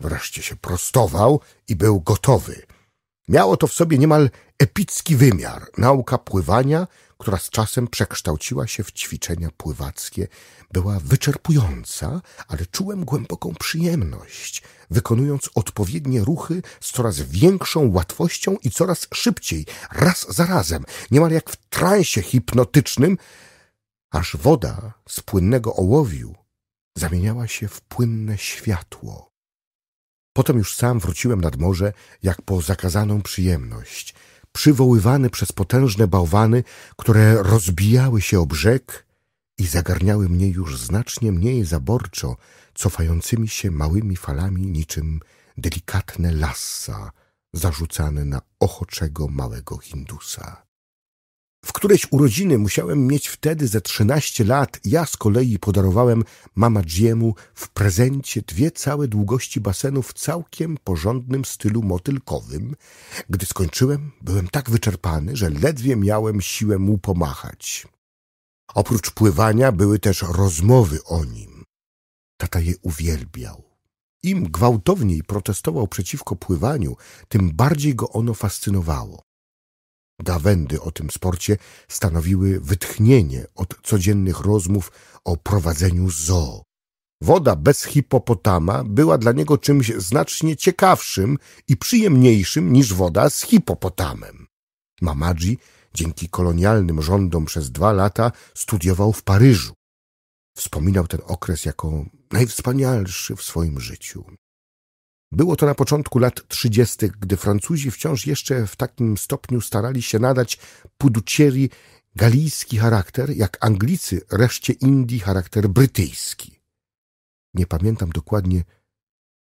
Wreszcie się prostował i był gotowy. Miało to w sobie niemal epicki wymiar, nauka pływania – która z czasem przekształciła się w ćwiczenia pływackie, była wyczerpująca, ale czułem głęboką przyjemność, wykonując odpowiednie ruchy z coraz większą łatwością i coraz szybciej, raz za razem, niemal jak w transie hipnotycznym, aż woda z płynnego ołowiu zamieniała się w płynne światło. Potem już sam wróciłem nad morze, jak po zakazaną przyjemność – przywoływane przez potężne bałwany, które rozbijały się o brzeg i zagarniały mnie już znacznie mniej zaborczo, cofającymi się małymi falami niczym delikatne lassa zarzucane na ochoczego małego Hindusa. W którejś urodziny musiałem mieć wtedy ze trzynaście lat. Ja z kolei podarowałem mama dziemu w prezencie dwie całe długości basenu w całkiem porządnym stylu motylkowym. Gdy skończyłem, byłem tak wyczerpany, że ledwie miałem siłę mu pomachać. Oprócz pływania były też rozmowy o nim. Tata je uwielbiał. Im gwałtowniej protestował przeciwko pływaniu, tym bardziej go ono fascynowało. Dawędy o tym sporcie stanowiły wytchnienie od codziennych rozmów o prowadzeniu zoo. Woda bez hipopotama była dla niego czymś znacznie ciekawszym i przyjemniejszym niż woda z hipopotamem. Mamadzi dzięki kolonialnym rządom przez dwa lata studiował w Paryżu. Wspominał ten okres jako najwspanialszy w swoim życiu. Było to na początku lat 30., gdy Francuzi wciąż jeszcze w takim stopniu starali się nadać Puducieri galijski charakter, jak Anglicy reszcie Indii charakter brytyjski. Nie pamiętam dokładnie,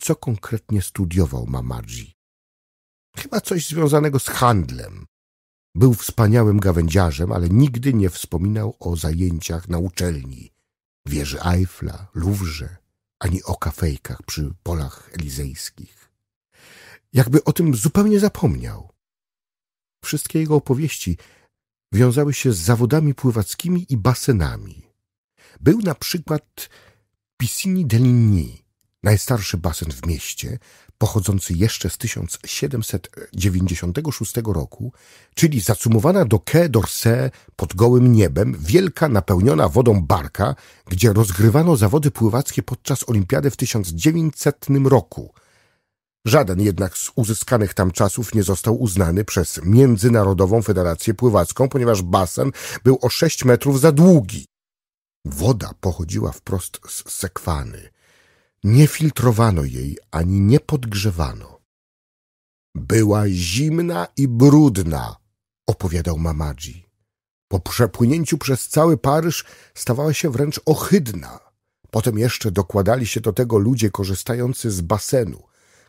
co konkretnie studiował Mamadzi. Chyba coś związanego z handlem. Był wspaniałym gawędziarzem, ale nigdy nie wspominał o zajęciach na uczelni, wieży Eiffla, Louvre ani o kafejkach przy polach elizejskich. Jakby o tym zupełnie zapomniał. Wszystkie jego opowieści wiązały się z zawodami pływackimi i basenami. Był na przykład Piscini Deligny, najstarszy basen w mieście, pochodzący jeszcze z 1796 roku, czyli zacumowana do Quai d'Orsay pod gołym niebem, wielka napełniona wodą barka, gdzie rozgrywano zawody pływackie podczas olimpiady w 1900 roku. Żaden jednak z uzyskanych tam czasów nie został uznany przez Międzynarodową Federację Pływacką, ponieważ basen był o 6 metrów za długi. Woda pochodziła wprost z sekwany – nie filtrowano jej ani nie podgrzewano. Była zimna i brudna, opowiadał Mamadzi. Po przepłynięciu przez cały Paryż stawała się wręcz ohydna. Potem jeszcze dokładali się do tego ludzie korzystający z basenu,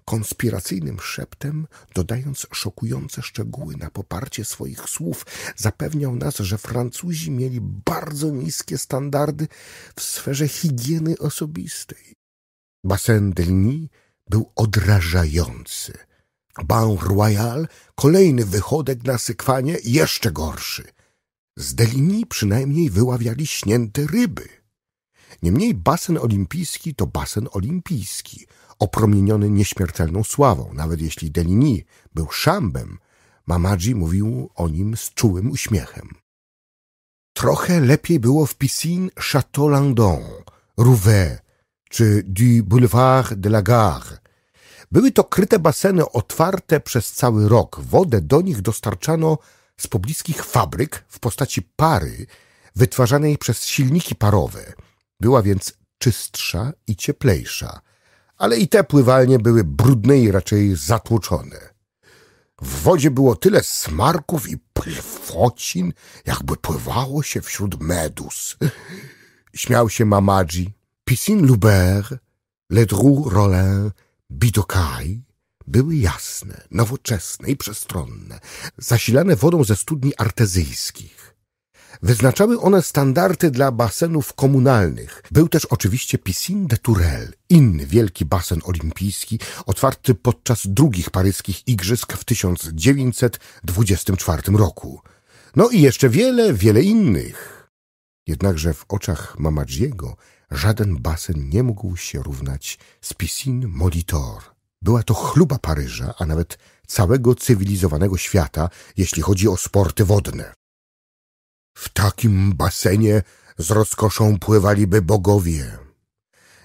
konspiracyjnym szeptem, dodając szokujące szczegóły na poparcie swoich słów, zapewniał nas, że Francuzi mieli bardzo niskie standardy w sferze higieny osobistej. Bassin del był odrażający. Ban Royal, kolejny wychodek na sykwanie, jeszcze gorszy. Z Delini przynajmniej wyławiali śnięte ryby. Niemniej basen olimpijski to basen olimpijski, opromieniony nieśmiertelną sławą, nawet jeśli Delini był szambem, Mamadzi mówił o nim z czułym uśmiechem. Trochę lepiej było w piscine Chateau Landon, Rouvet, czy du Boulevard de la Gare. Były to kryte baseny otwarte przez cały rok. Wodę do nich dostarczano z pobliskich fabryk w postaci pary wytwarzanej przez silniki parowe. Była więc czystsza i cieplejsza, ale i te pływalnie były brudne i raczej zatłoczone. W wodzie było tyle smarków i pływocin, jakby pływało się wśród medus. Śmiał się Mamadzi, Piscine Loubert, Ledroux Rollin, Bidokai były jasne, nowoczesne i przestronne, zasilane wodą ze studni artezyjskich. Wyznaczały one standardy dla basenów komunalnych. Był też oczywiście Piscine de Tourelle, inny wielki basen olimpijski, otwarty podczas drugich paryskich igrzysk w 1924 roku. No i jeszcze wiele, wiele innych. Jednakże w oczach Mamadziego żaden basen nie mógł się równać z Piscine Molitor. Była to chluba Paryża, a nawet całego cywilizowanego świata, jeśli chodzi o sporty wodne. W takim basenie z rozkoszą pływaliby bogowie.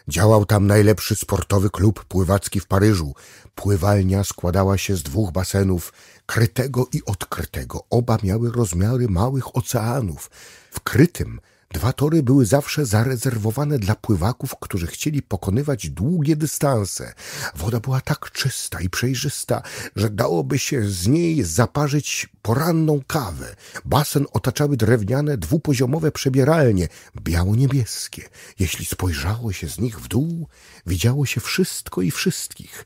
Działał tam najlepszy sportowy klub pływacki w Paryżu. Pływalnia składała się z dwóch basenów, krytego i odkrytego. Oba miały rozmiary małych oceanów. W krytym Dwa tory były zawsze zarezerwowane dla pływaków, którzy chcieli pokonywać długie dystanse. Woda była tak czysta i przejrzysta, że dałoby się z niej zaparzyć poranną kawę. Basen otaczały drewniane, dwupoziomowe przebieralnie, biało-niebieskie. Jeśli spojrzało się z nich w dół, widziało się wszystko i wszystkich –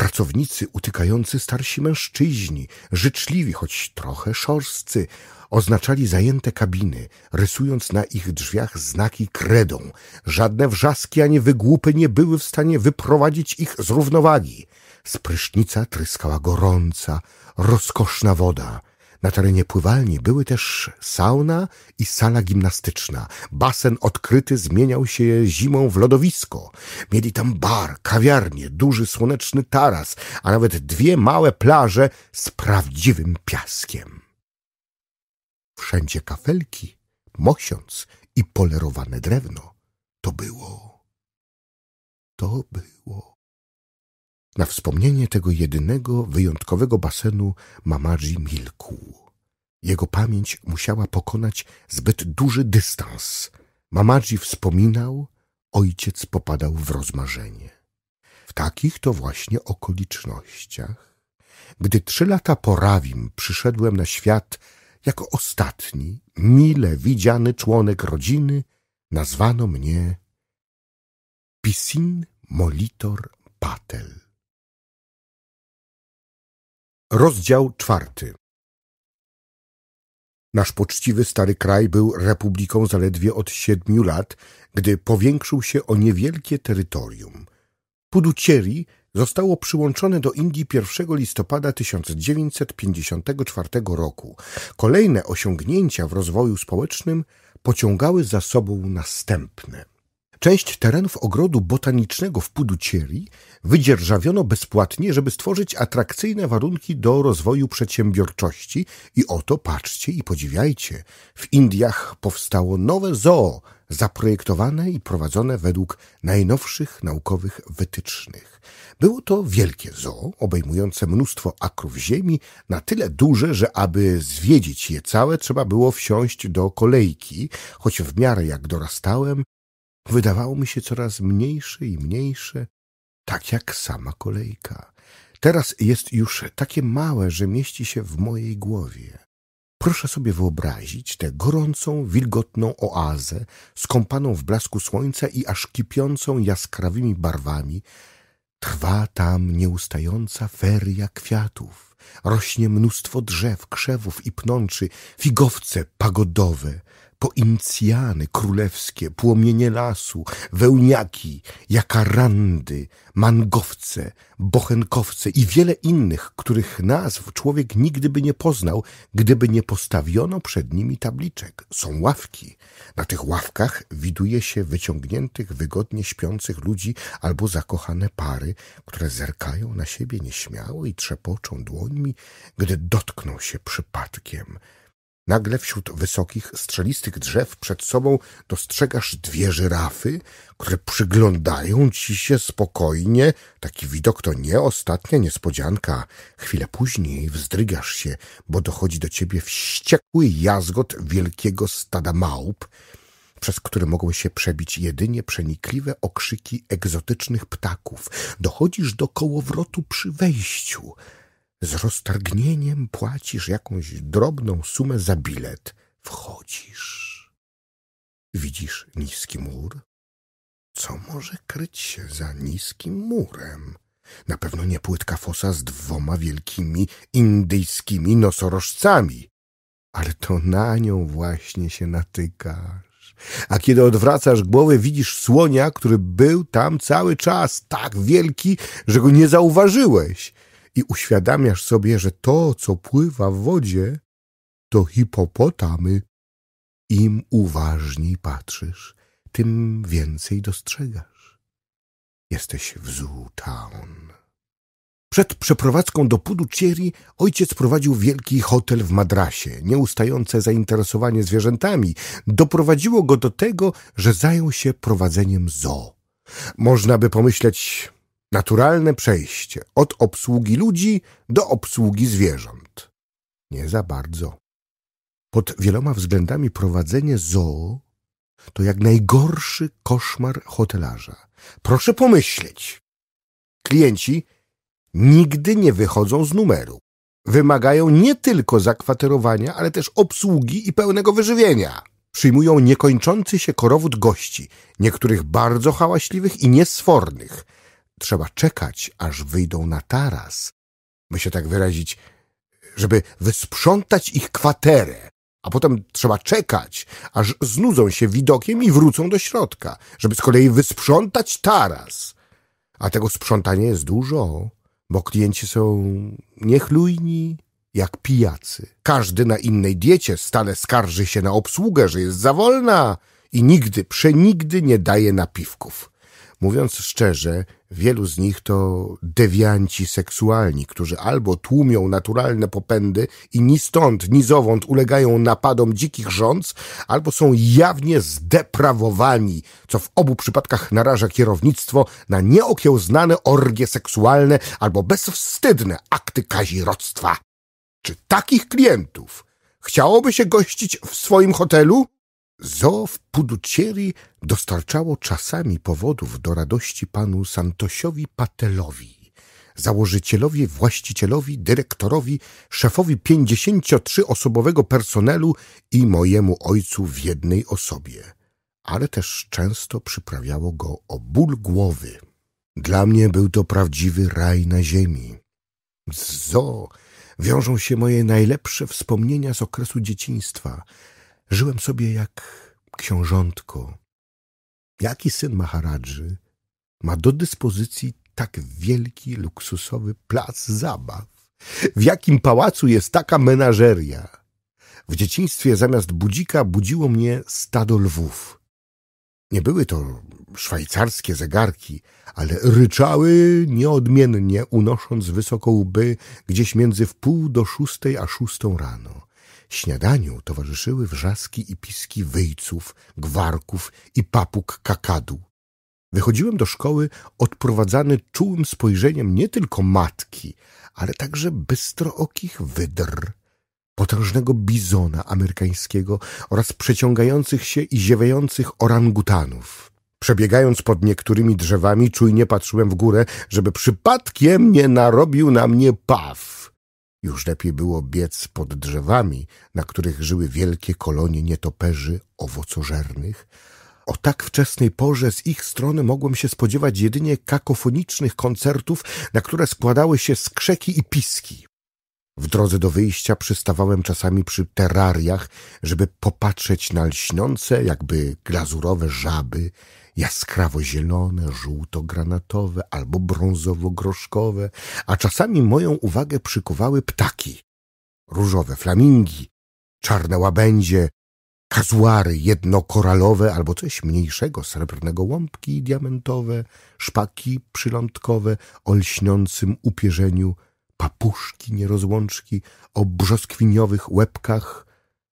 Pracownicy utykający starsi mężczyźni, życzliwi, choć trochę szorstcy, oznaczali zajęte kabiny, rysując na ich drzwiach znaki kredą. Żadne wrzaski ani wygłupy nie były w stanie wyprowadzić ich z równowagi. Z tryskała gorąca, rozkoszna woda. Na terenie pływalni były też sauna i sala gimnastyczna. Basen odkryty zmieniał się zimą w lodowisko. Mieli tam bar, kawiarnię, duży słoneczny taras, a nawet dwie małe plaże z prawdziwym piaskiem. Wszędzie kafelki, mosiąc i polerowane drewno. To było. To było. Na wspomnienie tego jedynego, wyjątkowego basenu Mamadzi milkł. Jego pamięć musiała pokonać zbyt duży dystans. Mamadzi wspominał, ojciec popadał w rozmarzenie. W takich to właśnie okolicznościach, gdy trzy lata po Rawim przyszedłem na świat jako ostatni, mile widziany członek rodziny, nazwano mnie Pisin Molitor Patel. Rozdział czwarty Nasz poczciwy stary kraj był republiką zaledwie od siedmiu lat, gdy powiększył się o niewielkie terytorium. Puducieri zostało przyłączone do Indii 1 listopada 1954 roku. Kolejne osiągnięcia w rozwoju społecznym pociągały za sobą następne. Część terenów ogrodu botanicznego w Puducieli wydzierżawiono bezpłatnie, żeby stworzyć atrakcyjne warunki do rozwoju przedsiębiorczości i oto patrzcie i podziwiajcie. W Indiach powstało nowe zoo, zaprojektowane i prowadzone według najnowszych naukowych wytycznych. Było to wielkie zoo, obejmujące mnóstwo akrów ziemi, na tyle duże, że aby zwiedzić je całe, trzeba było wsiąść do kolejki, choć w miarę jak dorastałem, Wydawało mi się coraz mniejsze i mniejsze, tak jak sama kolejka. Teraz jest już takie małe, że mieści się w mojej głowie. Proszę sobie wyobrazić tę gorącą, wilgotną oazę, skąpaną w blasku słońca i aż kipiącą jaskrawymi barwami. Trwa tam nieustająca feria kwiatów. Rośnie mnóstwo drzew, krzewów i pnączy, figowce pagodowe, koincjany królewskie, płomienie lasu, wełniaki, jakarandy, mangowce, bochenkowce i wiele innych, których nazw człowiek nigdy by nie poznał, gdyby nie postawiono przed nimi tabliczek. Są ławki. Na tych ławkach widuje się wyciągniętych, wygodnie śpiących ludzi albo zakochane pary, które zerkają na siebie nieśmiało i trzepoczą dłońmi, gdy dotkną się przypadkiem – Nagle wśród wysokich, strzelistych drzew przed sobą dostrzegasz dwie żyrafy, które przyglądają ci się spokojnie. Taki widok to nie ostatnia niespodzianka. Chwilę później wzdrygasz się, bo dochodzi do ciebie wściekły jazgot wielkiego stada małp, przez które mogą się przebić jedynie przenikliwe okrzyki egzotycznych ptaków. Dochodzisz do kołowrotu przy wejściu – z roztargnieniem płacisz jakąś drobną sumę za bilet. Wchodzisz. Widzisz niski mur? Co może kryć się za niskim murem? Na pewno nie płytka fosa z dwoma wielkimi indyjskimi nosorożcami. Ale to na nią właśnie się natykasz. A kiedy odwracasz głowy, widzisz słonia, który był tam cały czas, tak wielki, że go nie zauważyłeś i uświadamiasz sobie, że to, co pływa w wodzie, to hipopotamy. Im uważniej patrzysz, tym więcej dostrzegasz. Jesteś w Zoo Town. Przed przeprowadzką do Puducherry ojciec prowadził wielki hotel w Madrasie. Nieustające zainteresowanie zwierzętami doprowadziło go do tego, że zajął się prowadzeniem zoo. Można by pomyśleć, naturalne przejście od obsługi ludzi do obsługi zwierząt. Nie za bardzo. Pod wieloma względami prowadzenie zoo to jak najgorszy koszmar hotelarza. Proszę pomyśleć. Klienci nigdy nie wychodzą z numeru. Wymagają nie tylko zakwaterowania, ale też obsługi i pełnego wyżywienia. Przyjmują niekończący się korowód gości, niektórych bardzo hałaśliwych i niesfornych – trzeba czekać, aż wyjdą na taras, by się tak wyrazić, żeby wysprzątać ich kwaterę, a potem trzeba czekać, aż znudzą się widokiem i wrócą do środka, żeby z kolei wysprzątać taras. A tego sprzątania jest dużo, bo klienci są niechlujni jak pijacy. Każdy na innej diecie stale skarży się na obsługę, że jest za wolna i nigdy, przenigdy nie daje napiwków. Mówiąc szczerze, Wielu z nich to dewianci seksualni, którzy albo tłumią naturalne popędy i ni stąd, ni zowąd ulegają napadom dzikich rządz, albo są jawnie zdeprawowani, co w obu przypadkach naraża kierownictwo na nieokiełznane orgie seksualne albo bezwstydne akty kazirodztwa. Czy takich klientów chciałoby się gościć w swoim hotelu? Zoo w Puducieri dostarczało czasami powodów do radości panu Santosiowi Patelowi, założycielowi, właścicielowi, dyrektorowi, szefowi 53-osobowego personelu i mojemu ojcu w jednej osobie. Ale też często przyprawiało go o ból głowy. Dla mnie był to prawdziwy raj na ziemi. Z zoo wiążą się moje najlepsze wspomnienia z okresu dzieciństwa – Żyłem sobie jak książątko. Jaki syn Maharadży ma do dyspozycji tak wielki, luksusowy plac zabaw? W jakim pałacu jest taka menażeria? W dzieciństwie zamiast budzika budziło mnie stado lwów. Nie były to szwajcarskie zegarki, ale ryczały nieodmiennie, unosząc wysoko łby gdzieś między wpół do szóstej a szóstą rano. Śniadaniu towarzyszyły wrzaski i piski wyjców, gwarków i papug kakadu. Wychodziłem do szkoły odprowadzany czułym spojrzeniem nie tylko matki, ale także bystrookich wydr, potężnego bizona amerykańskiego oraz przeciągających się i ziewających orangutanów. Przebiegając pod niektórymi drzewami, czujnie patrzyłem w górę, żeby przypadkiem nie narobił na mnie paw. Już lepiej było biec pod drzewami, na których żyły wielkie kolonie nietoperzy owocożernych. O tak wczesnej porze z ich strony mogłem się spodziewać jedynie kakofonicznych koncertów, na które składały się skrzeki i piski. W drodze do wyjścia przystawałem czasami przy terariach, żeby popatrzeć na lśniące, jakby glazurowe żaby jaskrawo-zielone, żółto-granatowe albo brązowo-groszkowe, a czasami moją uwagę przykuwały ptaki. Różowe flamingi, czarne łabędzie, kazuary jednokoralowe albo coś mniejszego, srebrnego łąbki diamentowe, szpaki przylądkowe o lśniącym upierzeniu, papuszki nierozłączki o brzoskwiniowych łebkach,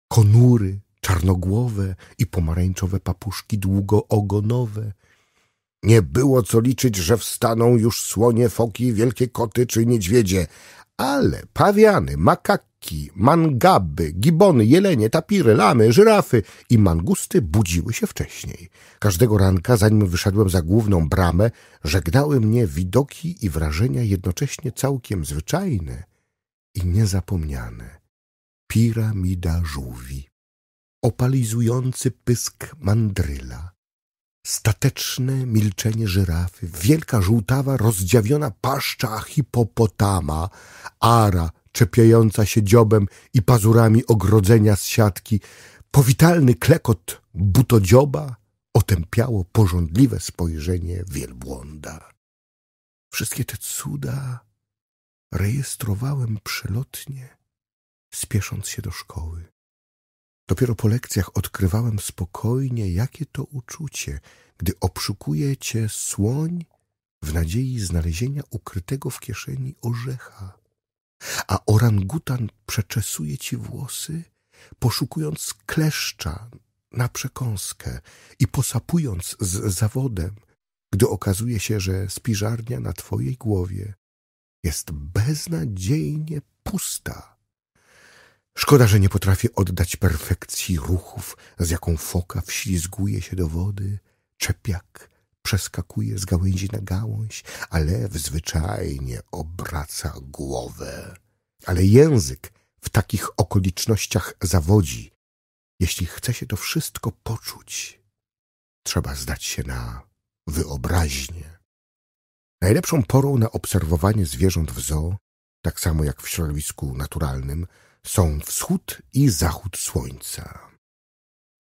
konury, czarnogłowe i pomarańczowe papuszki długoogonowe. Nie było co liczyć, że wstaną już słonie, foki, wielkie koty czy niedźwiedzie, ale pawiany, makaki, mangaby, gibony, jelenie, tapiry, lamy, żyrafy i mangusty budziły się wcześniej. Każdego ranka, zanim wyszedłem za główną bramę, żegnały mnie widoki i wrażenia jednocześnie całkiem zwyczajne i niezapomniane. Piramida żółwi opalizujący pysk mandryla, stateczne milczenie żyrafy, wielka żółtawa rozdziawiona paszcza hipopotama, ara czepiająca się dziobem i pazurami ogrodzenia z siatki, powitalny klekot butodzioba otępiało porządliwe spojrzenie wielbłąda. Wszystkie te cuda rejestrowałem przelotnie, spiesząc się do szkoły. Dopiero po lekcjach odkrywałem spokojnie, jakie to uczucie, gdy obszukuje cię słoń w nadziei znalezienia ukrytego w kieszeni orzecha, a orangutan przeczesuje ci włosy, poszukując kleszcza na przekąskę i posapując z zawodem, gdy okazuje się, że spiżarnia na twojej głowie jest beznadziejnie pusta. Szkoda, że nie potrafię oddać perfekcji ruchów, z jaką foka wślizguje się do wody, czepiak przeskakuje z gałęzi na gałąź, ale zwyczajnie obraca głowę. Ale język w takich okolicznościach zawodzi. Jeśli chce się to wszystko poczuć, trzeba zdać się na wyobraźnię. Najlepszą porą na obserwowanie zwierząt w zoo, tak samo jak w środowisku naturalnym, są wschód i zachód słońca.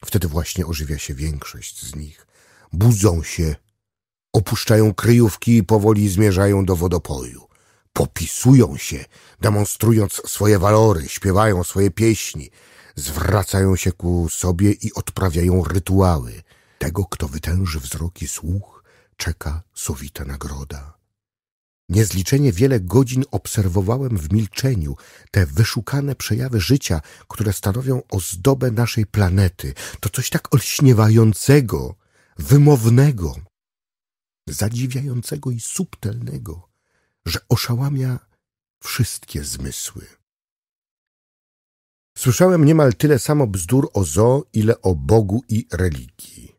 Wtedy właśnie ożywia się większość z nich. Budzą się, opuszczają kryjówki i powoli zmierzają do wodopoju. Popisują się, demonstrując swoje walory, śpiewają swoje pieśni, zwracają się ku sobie i odprawiają rytuały. Tego, kto wytęży wzrok i słuch, czeka sowita nagroda. Niezliczenie wiele godzin obserwowałem w milczeniu te wyszukane przejawy życia, które stanowią ozdobę naszej planety. To coś tak olśniewającego, wymownego, zadziwiającego i subtelnego, że oszałamia wszystkie zmysły. Słyszałem niemal tyle samo bzdur o zoo, ile o Bogu i religii.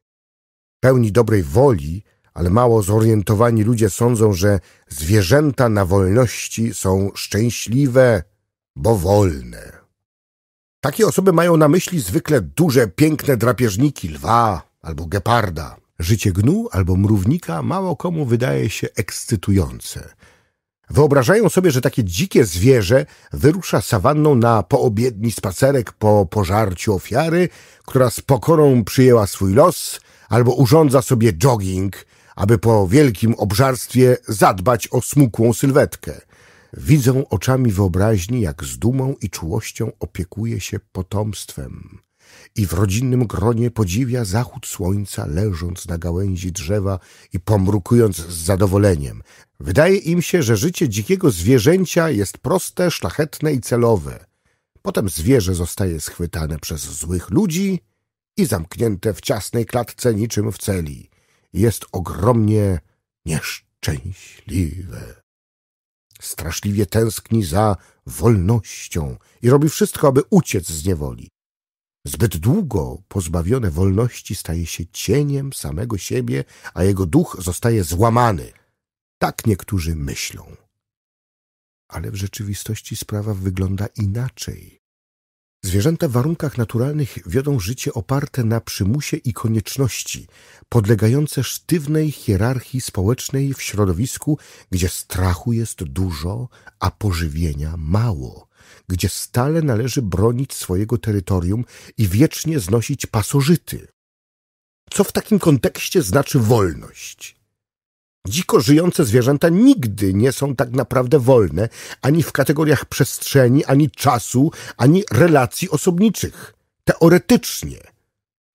Pełni dobrej woli ale mało zorientowani ludzie sądzą, że zwierzęta na wolności są szczęśliwe, bo wolne. Takie osoby mają na myśli zwykle duże, piękne drapieżniki lwa albo geparda. Życie gnu albo mrównika mało komu wydaje się ekscytujące. Wyobrażają sobie, że takie dzikie zwierzę wyrusza sawanną na poobiedni spacerek po pożarciu ofiary, która z pokorą przyjęła swój los, albo urządza sobie jogging aby po wielkim obżarstwie zadbać o smukłą sylwetkę. Widzę oczami wyobraźni, jak z dumą i czułością opiekuje się potomstwem i w rodzinnym gronie podziwia zachód słońca, leżąc na gałęzi drzewa i pomrukując z zadowoleniem. Wydaje im się, że życie dzikiego zwierzęcia jest proste, szlachetne i celowe. Potem zwierzę zostaje schwytane przez złych ludzi i zamknięte w ciasnej klatce niczym w celi jest ogromnie nieszczęśliwe. Straszliwie tęskni za wolnością i robi wszystko, aby uciec z niewoli. Zbyt długo pozbawione wolności staje się cieniem samego siebie, a jego duch zostaje złamany. Tak niektórzy myślą. Ale w rzeczywistości sprawa wygląda inaczej. Zwierzęta w warunkach naturalnych wiodą życie oparte na przymusie i konieczności, podlegające sztywnej hierarchii społecznej w środowisku, gdzie strachu jest dużo, a pożywienia mało, gdzie stale należy bronić swojego terytorium i wiecznie znosić pasożyty. Co w takim kontekście znaczy wolność? Dziko żyjące zwierzęta nigdy nie są tak naprawdę wolne ani w kategoriach przestrzeni, ani czasu, ani relacji osobniczych. Teoretycznie.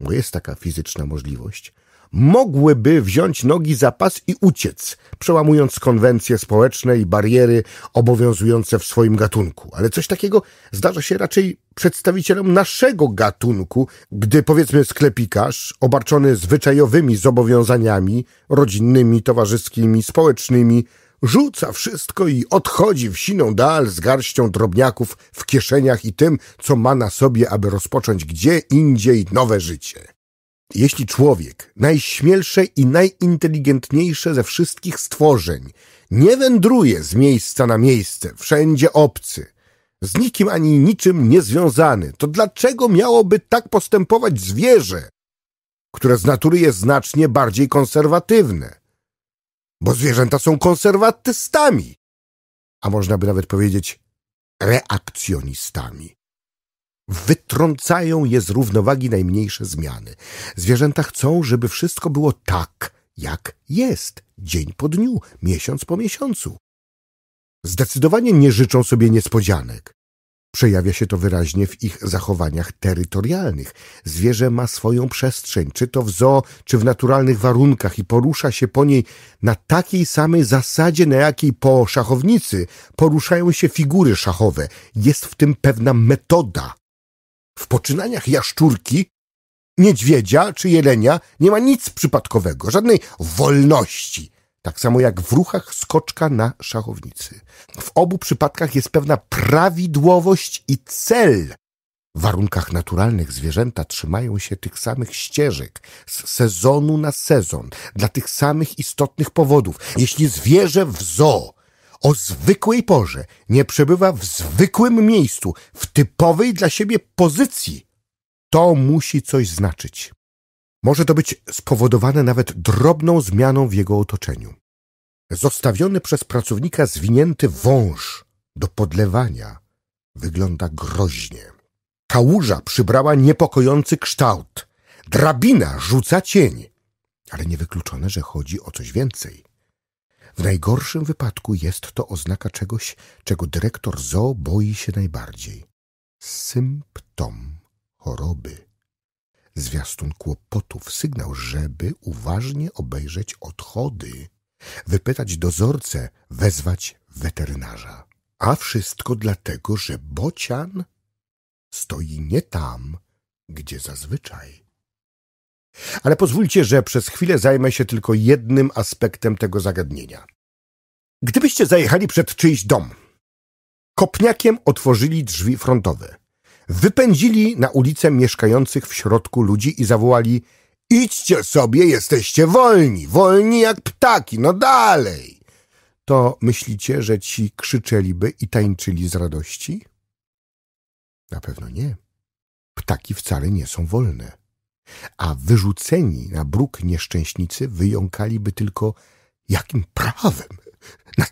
Bo jest taka fizyczna możliwość, mogłyby wziąć nogi za pas i uciec, przełamując konwencje społeczne i bariery obowiązujące w swoim gatunku. Ale coś takiego zdarza się raczej przedstawicielom naszego gatunku, gdy powiedzmy sklepikarz, obarczony zwyczajowymi zobowiązaniami rodzinnymi, towarzyskimi, społecznymi, rzuca wszystko i odchodzi w siną dal z garścią drobniaków w kieszeniach i tym, co ma na sobie, aby rozpocząć gdzie indziej nowe życie. Jeśli człowiek, najśmielsze i najinteligentniejsze ze wszystkich stworzeń, nie wędruje z miejsca na miejsce, wszędzie obcy, z nikim ani niczym niezwiązany, to dlaczego miałoby tak postępować zwierzę, które z natury jest znacznie bardziej konserwatywne? Bo zwierzęta są konserwatystami, a można by nawet powiedzieć reakcjonistami wytrącają je z równowagi najmniejsze zmiany. Zwierzęta chcą, żeby wszystko było tak, jak jest, dzień po dniu, miesiąc po miesiącu. Zdecydowanie nie życzą sobie niespodzianek. Przejawia się to wyraźnie w ich zachowaniach terytorialnych. Zwierzę ma swoją przestrzeń, czy to w zoo, czy w naturalnych warunkach i porusza się po niej na takiej samej zasadzie, na jakiej po szachownicy poruszają się figury szachowe. Jest w tym pewna metoda. W poczynaniach jaszczurki, niedźwiedzia czy jelenia nie ma nic przypadkowego, żadnej wolności. Tak samo jak w ruchach skoczka na szachownicy. W obu przypadkach jest pewna prawidłowość i cel. W warunkach naturalnych zwierzęta trzymają się tych samych ścieżek z sezonu na sezon, dla tych samych istotnych powodów. Jeśli zwierzę w zoo o zwykłej porze, nie przebywa w zwykłym miejscu, w typowej dla siebie pozycji, to musi coś znaczyć. Może to być spowodowane nawet drobną zmianą w jego otoczeniu. Zostawiony przez pracownika zwinięty wąż do podlewania wygląda groźnie. Kałuża przybrała niepokojący kształt. Drabina rzuca cień. Ale niewykluczone, że chodzi o coś więcej. W najgorszym wypadku jest to oznaka czegoś, czego dyrektor zoo boi się najbardziej. Symptom choroby. Zwiastun kłopotów, sygnał, żeby uważnie obejrzeć odchody, wypytać dozorcę, wezwać weterynarza. A wszystko dlatego, że bocian stoi nie tam, gdzie zazwyczaj. Ale pozwólcie, że przez chwilę zajmę się tylko jednym aspektem tego zagadnienia. Gdybyście zajechali przed czyjś dom, kopniakiem otworzyli drzwi frontowe, wypędzili na ulicę mieszkających w środku ludzi i zawołali Idźcie sobie, jesteście wolni, wolni jak ptaki, no dalej! To myślicie, że ci krzyczeliby i tańczyli z radości? Na pewno nie. Ptaki wcale nie są wolne a wyrzuceni na bruk nieszczęśnicy wyjąkaliby tylko jakim prawem nas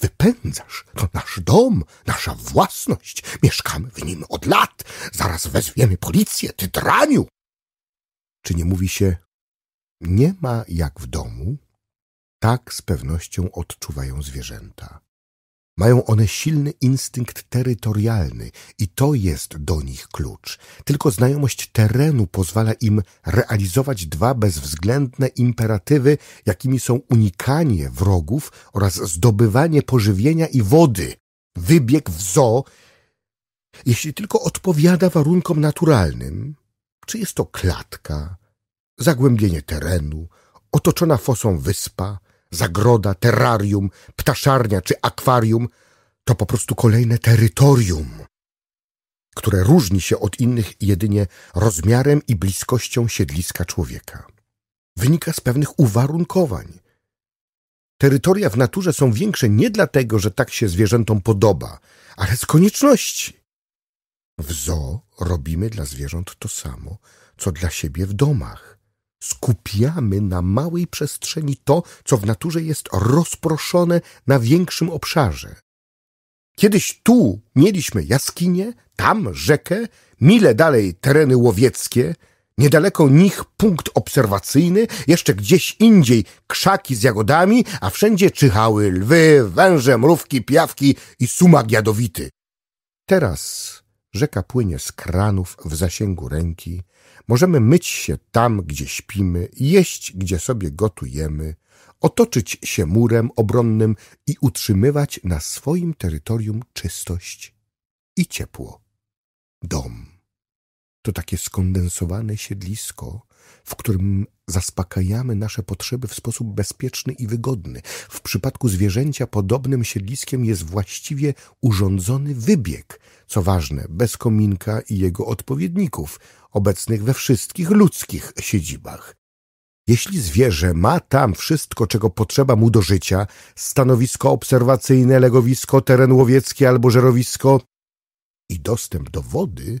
wypędzasz? To nasz dom, nasza własność. Mieszkamy w nim od lat. Zaraz wezwiemy policję, ty draniu! Czy nie mówi się, nie ma jak w domu? Tak z pewnością odczuwają zwierzęta. Mają one silny instynkt terytorialny i to jest do nich klucz. Tylko znajomość terenu pozwala im realizować dwa bezwzględne imperatywy, jakimi są unikanie wrogów oraz zdobywanie pożywienia i wody. Wybieg w zoo, jeśli tylko odpowiada warunkom naturalnym, czy jest to klatka, zagłębienie terenu, otoczona fosą wyspa, zagroda, terrarium, ptaszarnia czy akwarium to po prostu kolejne terytorium, które różni się od innych jedynie rozmiarem i bliskością siedliska człowieka. Wynika z pewnych uwarunkowań. Terytoria w naturze są większe nie dlatego, że tak się zwierzętom podoba, ale z konieczności. W zoo robimy dla zwierząt to samo, co dla siebie w domach skupiamy na małej przestrzeni to, co w naturze jest rozproszone na większym obszarze. Kiedyś tu mieliśmy jaskinie, tam rzekę, mile dalej tereny łowieckie, niedaleko nich punkt obserwacyjny, jeszcze gdzieś indziej krzaki z jagodami, a wszędzie czyhały lwy, węże, mrówki, piawki i sumak jadowity. Teraz Rzeka płynie z kranów w zasięgu ręki. Możemy myć się tam, gdzie śpimy, jeść, gdzie sobie gotujemy, otoczyć się murem obronnym i utrzymywać na swoim terytorium czystość i ciepło. Dom to takie skondensowane siedlisko, w którym zaspokajamy nasze potrzeby w sposób bezpieczny i wygodny. W przypadku zwierzęcia podobnym siedliskiem jest właściwie urządzony wybieg, co ważne, bez kominka i jego odpowiedników, obecnych we wszystkich ludzkich siedzibach. Jeśli zwierzę ma tam wszystko, czego potrzeba mu do życia, stanowisko obserwacyjne, legowisko, teren łowiecki albo żerowisko i dostęp do wody,